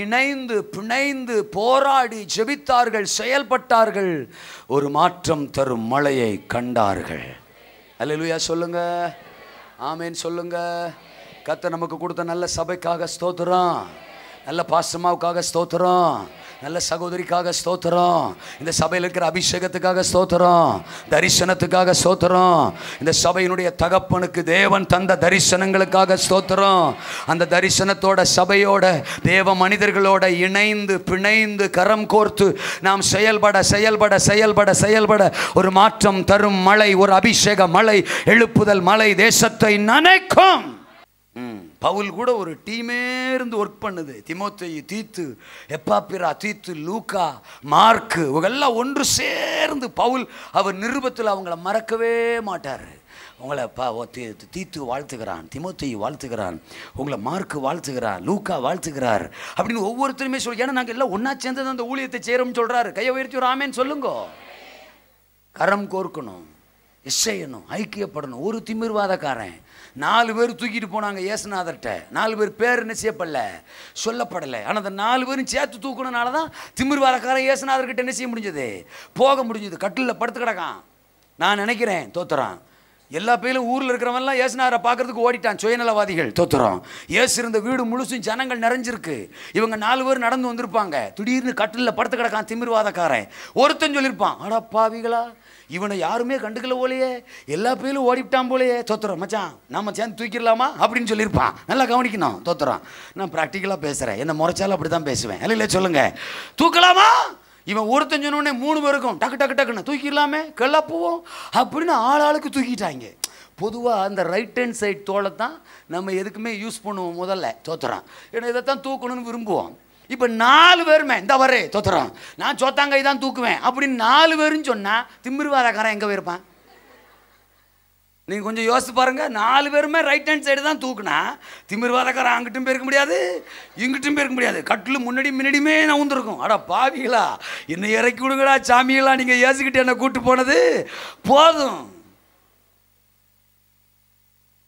Speaker 1: இணைந்து பிணைந்து போராடி ஜெபித்தார்கள் செயல்பட்டார்கள் ஒரு மாற்றம் தரும் மழையை கண்டார்கள் அல்லா சொல்லுங்க ஆமேன்னு சொல்லுங்க கத்தை நமக்கு கொடுத்த நல்ல சபைக்காக ஸ்தோத்துறோம் நல்ல பாசமாவுக்காக ஸ்தோத்துறோம் நல்ல சகோதரிக்காக ஸ்தோத்திரம் இந்த சபையில் இருக்கிற அபிஷேகத்துக்காக ஸ்தோத்திரம் தரிசனத்துக்காக ஸ்தோத்திரம் இந்த சபையினுடைய தகப்பனுக்கு தேவன் தந்த தரிசனங்களுக்காக ஸ்தோத்திரம் அந்த தரிசனத்தோட சபையோட தேவ மனிதர்களோட இணைந்து பிணைந்து கரம் கோர்த்து நாம் செயல்பட செயல்பட செயல்பட செயல்பட ஒரு மாற்றம் தரும் மழை ஒரு அபிஷேக மழை எழுப்புதல் மழை தேசத்தை நினைக்கும் ம் பவுல் கூட ஒரு டீமே இருந்து ஒர்க் பண்ணுது திமோத்தை தீத்து எப்பாப்பிரா தீத்து லூக்கா மார்க்கு இவங்கெல்லாம் ஒன்று சேர்ந்து பவுல் அவர் நிருபத்தில் அவங்கள மறக்கவே மாட்டார் உங்களை பா தீத்து வாழ்த்துகிறான் திமுத்தையை வாழ்த்துகிறான் உங்களை மார்க்கு வாழ்த்துகிறான் லூக்கா வாழ்த்துகிறார் அப்படின்னு ஒவ்வொருத்தருமே சொல்லி ஏன்னா நாங்கள் எல்லாம் ஒன்றா சேர்ந்து அந்த ஊழியத்தை சேரும்னு சொல்கிறாரு கையை உயர்த்தி ஒரு ஆமேன்னு சொல்லுங்க கரம் கோர்க்கணும் இசையணும் ஐக்கியப்படணும் ஒரு திமிர்வாதக்காரன் நாலு பேர் தூக்கிட்டு போனாங்க ஏசுநாதர்கிட்ட நாலு பேர் பேர் என்ன செய்யப்படல சொல்லப்படலை ஆனால் அந்த நாலு பேரும் சேர்த்து தூக்கணுனால தான் திமிர் வாரக்காரன் ஏசுநாதர்கிட்ட என்ன செய்ய முடிஞ்சது போக முடிஞ்சது கட்டிலில் படுத்து கிடக்கான் நான் நினைக்கிறேன் தோத்துறான் எல்லா பேரும் ஊரில் இருக்கிறவன்லாம் இயேசுநாதரை பார்க்கறதுக்கு ஓடிட்டான் சுயநலவாதிகள் தோத்துறோம் ஏசு இருந்த வீடு முழுசும் ஜனங்கள் நிறைஞ்சிருக்கு இவங்க நாலு பேர் நடந்து வந்திருப்பாங்க திடீர்னு கட்டிலில் படுத்து கிடக்கான் திமிர்வாதக்காரன் ஒருத்தன் சொல்லியிருப்பான் அடா பாவிகளா இவனை யாருமே கண்டுக்கல போலையே எல்லா பேரும் ஓடிவிட்டான் போலையே தோத்துறோம் மச்சான் நம்ம சேர்ந்து தூக்கிடலாமா அப்படின்னு சொல்லியிருப்பான் நல்லா கவனிக்கணும் தோத்துறோம் நான் ப்ராக்டிக்கலாக பேசுகிறேன் என்ன முறைச்சாலும் அப்படி தான் பேசுவேன் இல்லை இல்லை சொல்லுங்கள் தூக்கலாமா இவன் ஒருத்தன் மூணு பேருக்கும் டக்கு டக்கு டக்குன்னு தூக்கிடலாமே போவோம் அப்படின்னு ஆள் ஆளுக்கு தூக்கிட்டாங்க பொதுவாக அந்த ரைட் ஹேண்ட் சைட் தோலை தான் நம்ம எதுக்குமே யூஸ் பண்ணுவோம் முதல்ல தோத்துறோம் ஏன்னா இதை தான் தூக்கணும்னு விரும்புவோம் இப்போ நாலு பேருமே இந்த வரே தோத்துறோம் நான் சோத்தாங்கை தான் தூக்குவேன் அப்படின்னு நாலு பேருன்னு சொன்னால் திமிருவாதக்காரன் எங்கே போயிருப்பான் நீங்கள் கொஞ்சம் யோசிச்சு பாருங்கள் நாலு பேருமே ரைட் ஹேண்ட் சைடு தான் தூக்குனா திமிர்வாதக்காரன் அங்கிட்டும் போயிருக்க முடியாது இங்கிட்டும் போயிருக்க முடியாது கட்டில் முன்னாடி முன்னாடியுமே நான் உந்துருக்கும் அடா பாவிகளா என்னை இறக்கி விடுங்களா சாமிகளா நீங்கள் ஏசிக்கிட்டு என்னை கூப்பிட்டு போனது போதும்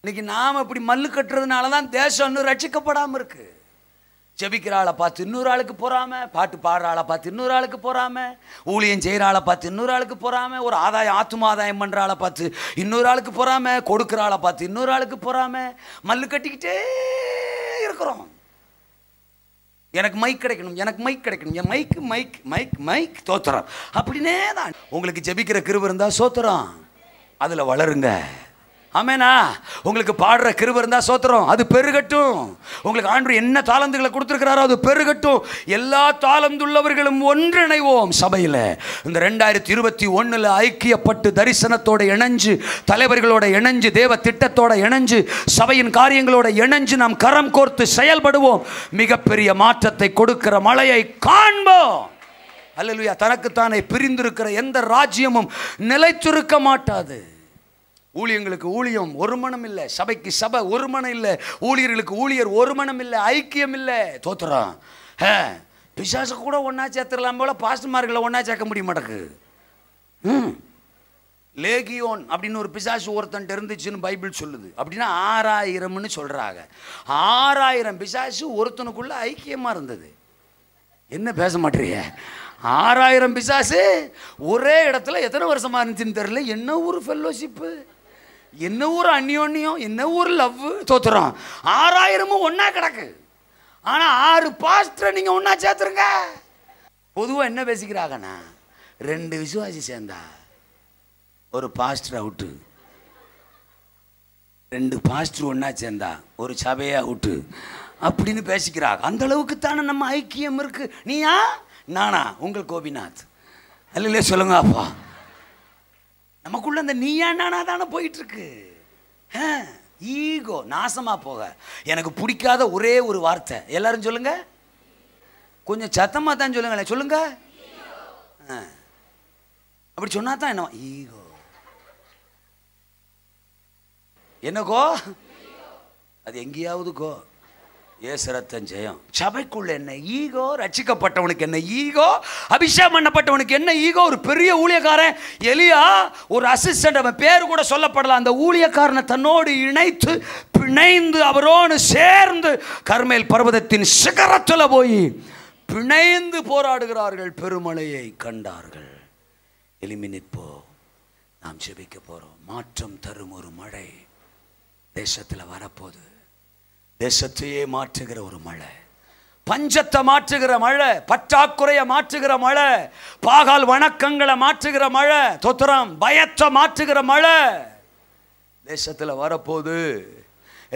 Speaker 1: இன்னைக்கு நாம் இப்படி மல்லு கட்டுறதுனால தான் தேசம் இன்னும் ரட்சிக்கப்படாமல் இருக்குது ஜபிக்கிற ஆளை பார்த்து இன்னொரு ஆளுக்கு போகாமல் பாட்டு பாடுற ஆளை பார்த்து இன்னொரு ஆளுக்கு போகாமல் ஊழியம் செய்கிற ஆளை பார்த்து இன்னொரு ஆளுக்கு போகாமல் ஒரு ஆதாயம் ஆத்தும ஆதாயம் பண்ணுற ஆளை பார்த்து இன்னொரு ஆளுக்கு போகாமல் கொடுக்குற ஆளை பார்த்து இன்னொரு ஆளுக்கு போகாமல் மல்லு கட்டிக்கிட்டே இருக்கிறோம் எனக்கு மைக் கிடைக்கணும் எனக்கு மைக் கிடைக்கணும் என் மைக் மைக் மைக் மைக் தோத்துறோம் அப்படின்னே தான் உங்களுக்கு ஜெபிக்கிற கிருவு இருந்தால் சோத்துறோம் அதில் வளருங்க ஆமேனா உங்களுக்கு பாடுற கிருவ இருந்தால் சோத்திரம் அது பெருகட்டும் உங்களுக்கு ஆண்டு என்ன தாளந்துகளை கொடுத்துருக்கிறாரோ அது பெருகட்டும் எல்லா தாளந்துள்ளவர்களும் ஒன்றிணைவோம் சபையில் இந்த ரெண்டாயிரத்தி இருபத்தி ஒன்றில் ஐக்கியப்பட்டு தரிசனத்தோடு இணைஞ்சு தலைவர்களோட இணைஞ்சு தேவ திட்டத்தோட இணைஞ்சு சபையின் காரியங்களோட இணைஞ்சு நாம் கரம் கோர்த்து செயல்படுவோம் மிகப்பெரிய மாற்றத்தை கொடுக்கிற மலையை காண்போம் அல்லலுயா தனக்குத்தானே பிரிந்திருக்கிற எந்த ராஜ்யமும் நிலைத்திருக்க மாட்டாது ஊழியங்களுக்கு ஊழியம் ஒரு மனம் இல்லை சபைக்கு சபை ஒரு மனம் இல்லை ஊழியர்களுக்கு ஊழியர் ஒரு மனம் இல்லை ஐக்கியம் இல்லை தோத்துறோம் ஹே பிசாசு கூட ஒன்றா சேர்த்துடலாம் போல் பாஸ்டர்மார்களை ஒன்றா சேர்க்க முடிய மாட்டேங்கு ம் லேகியோன் அப்படின்னு ஒரு பிசாசு ஒருத்தன் இருந்துச்சுன்னு பைபிள் சொல்லுது அப்படின்னா ஆறாயிரம்னு சொல்கிறாங்க ஆறாயிரம் பிசாசு ஒருத்தனுக்குள்ளே ஐக்கியமாக இருந்தது என்ன பேச மாட்டீங்க ஆறாயிரம் பிசாசு ஒரே இடத்துல எத்தனை வருஷமாக இருந்துச்சுன்னு தெரியல என்ன ஒரு ஃபெல்லோஷிப்பு என்ன ஊர் அந்யோன்யம் என்ன ஊர் லவ் தோத்துறோம் ஆறாயிரமும் ஒன்றா கிடக்கு ஆனால் ஆறு பாஸ்டரை நீங்கள் ஒன்றா சேர்த்துருங்க பொதுவாக என்ன பேசிக்கிறாங்கண்ணா ரெண்டு விசுவாசி சேர்ந்தா ஒரு பாஸ்டர் அவுட்டு ரெண்டு பாஸ்டர் ஒன்றா சேர்ந்தா ஒரு சபையை அவுட்டு அப்படின்னு பேசிக்கிறாங்க அந்த அளவுக்கு தானே நம்ம ஐக்கியம் இருக்குது நீயா நானா உங்கள் கோபிநாத் அல்ல சொல்லுங்க அப்பா நமக்குள்ள அந்த நீயா நானா தானே இருக்கு ஈகோ நாசமாக போக எனக்கு பிடிக்காத ஒரே ஒரு வார்த்தை எல்லாரும் சொல்லுங்க கொஞ்சம் சத்தமாக தான் சொல்லுங்களேன் சொல்லுங்க அப்படி சொன்னா தான் என்ன ஈகோ என்னக்கோ அது எங்கேயாவதுக்கோ ஏசு ஜெயம் சபைக்குள்ள என்ன ஈகோ ரச்சிக்கப்பட்டவனுக்கு என்ன ஈகோ அபிஷேகம் பண்ணப்பட்டவனுக்கு என்ன ஈகோ ஒரு பெரிய ஊழியக்காரன் எலியா ஒரு அசிஸ்டன்ட் அவன் பேர் கூட சொல்லப்படலாம் அந்த ஊழியக்காரனை தன்னோடு இணைத்து பிணைந்து அவரோடு சேர்ந்து கர்மேல் பர்வதத்தின் சிகரத்தில் போய் பிணைந்து போராடுகிறார்கள் பெருமலையை கண்டார்கள் எளிமி நாம் செபிக்க போகிறோம் மாற்றம் தரும் ஒரு மழை தேசத்தில் வரப்போகுது தேசத்தையே மாற்றுகிற ஒரு மழை பஞ்சத்தை மாற்றுகிற மழை பற்றாக்குறையை மாற்றுகிற மழை பாகால் வணக்கங்களை மாற்றுகிற மழை தொத்திரம் பயத்தை மாற்றுகிற மழை தேசத்தில் வரப்போது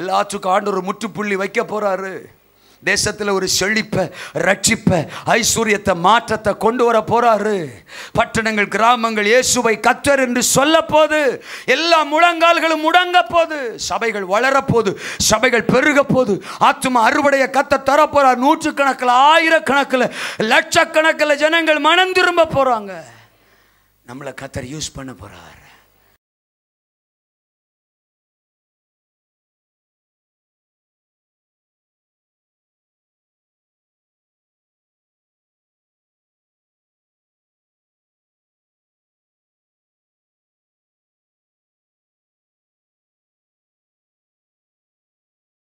Speaker 1: எல்லாத்துக்கும் ஆண்டு ஒரு முற்றுப்புள்ளி வைக்க போகிறாரு தேசத்தில் ஒரு செழிப்பை ரட்சிப்பை ஐஸ்வர்யத்தை மாற்றத்தை கொண்டு வர போறாரு பட்டணங்கள் கிராமங்கள் இயேசுவை கத்தர் என்று சொல்ல போது எல்லா முழங்கால்களும் முடங்க போது சபைகள் வளரப்போது சபைகள் பெருக போது ஆத்மா அறுவடைய கத்த தர நூற்று கணக்கில் ஆயிரக்கணக்கில் லட்சக்கணக்கில் ஜனங்கள் மனம் திரும்ப போறாங்க நம்மளை கத்தர் யூஸ் பண்ண போறார்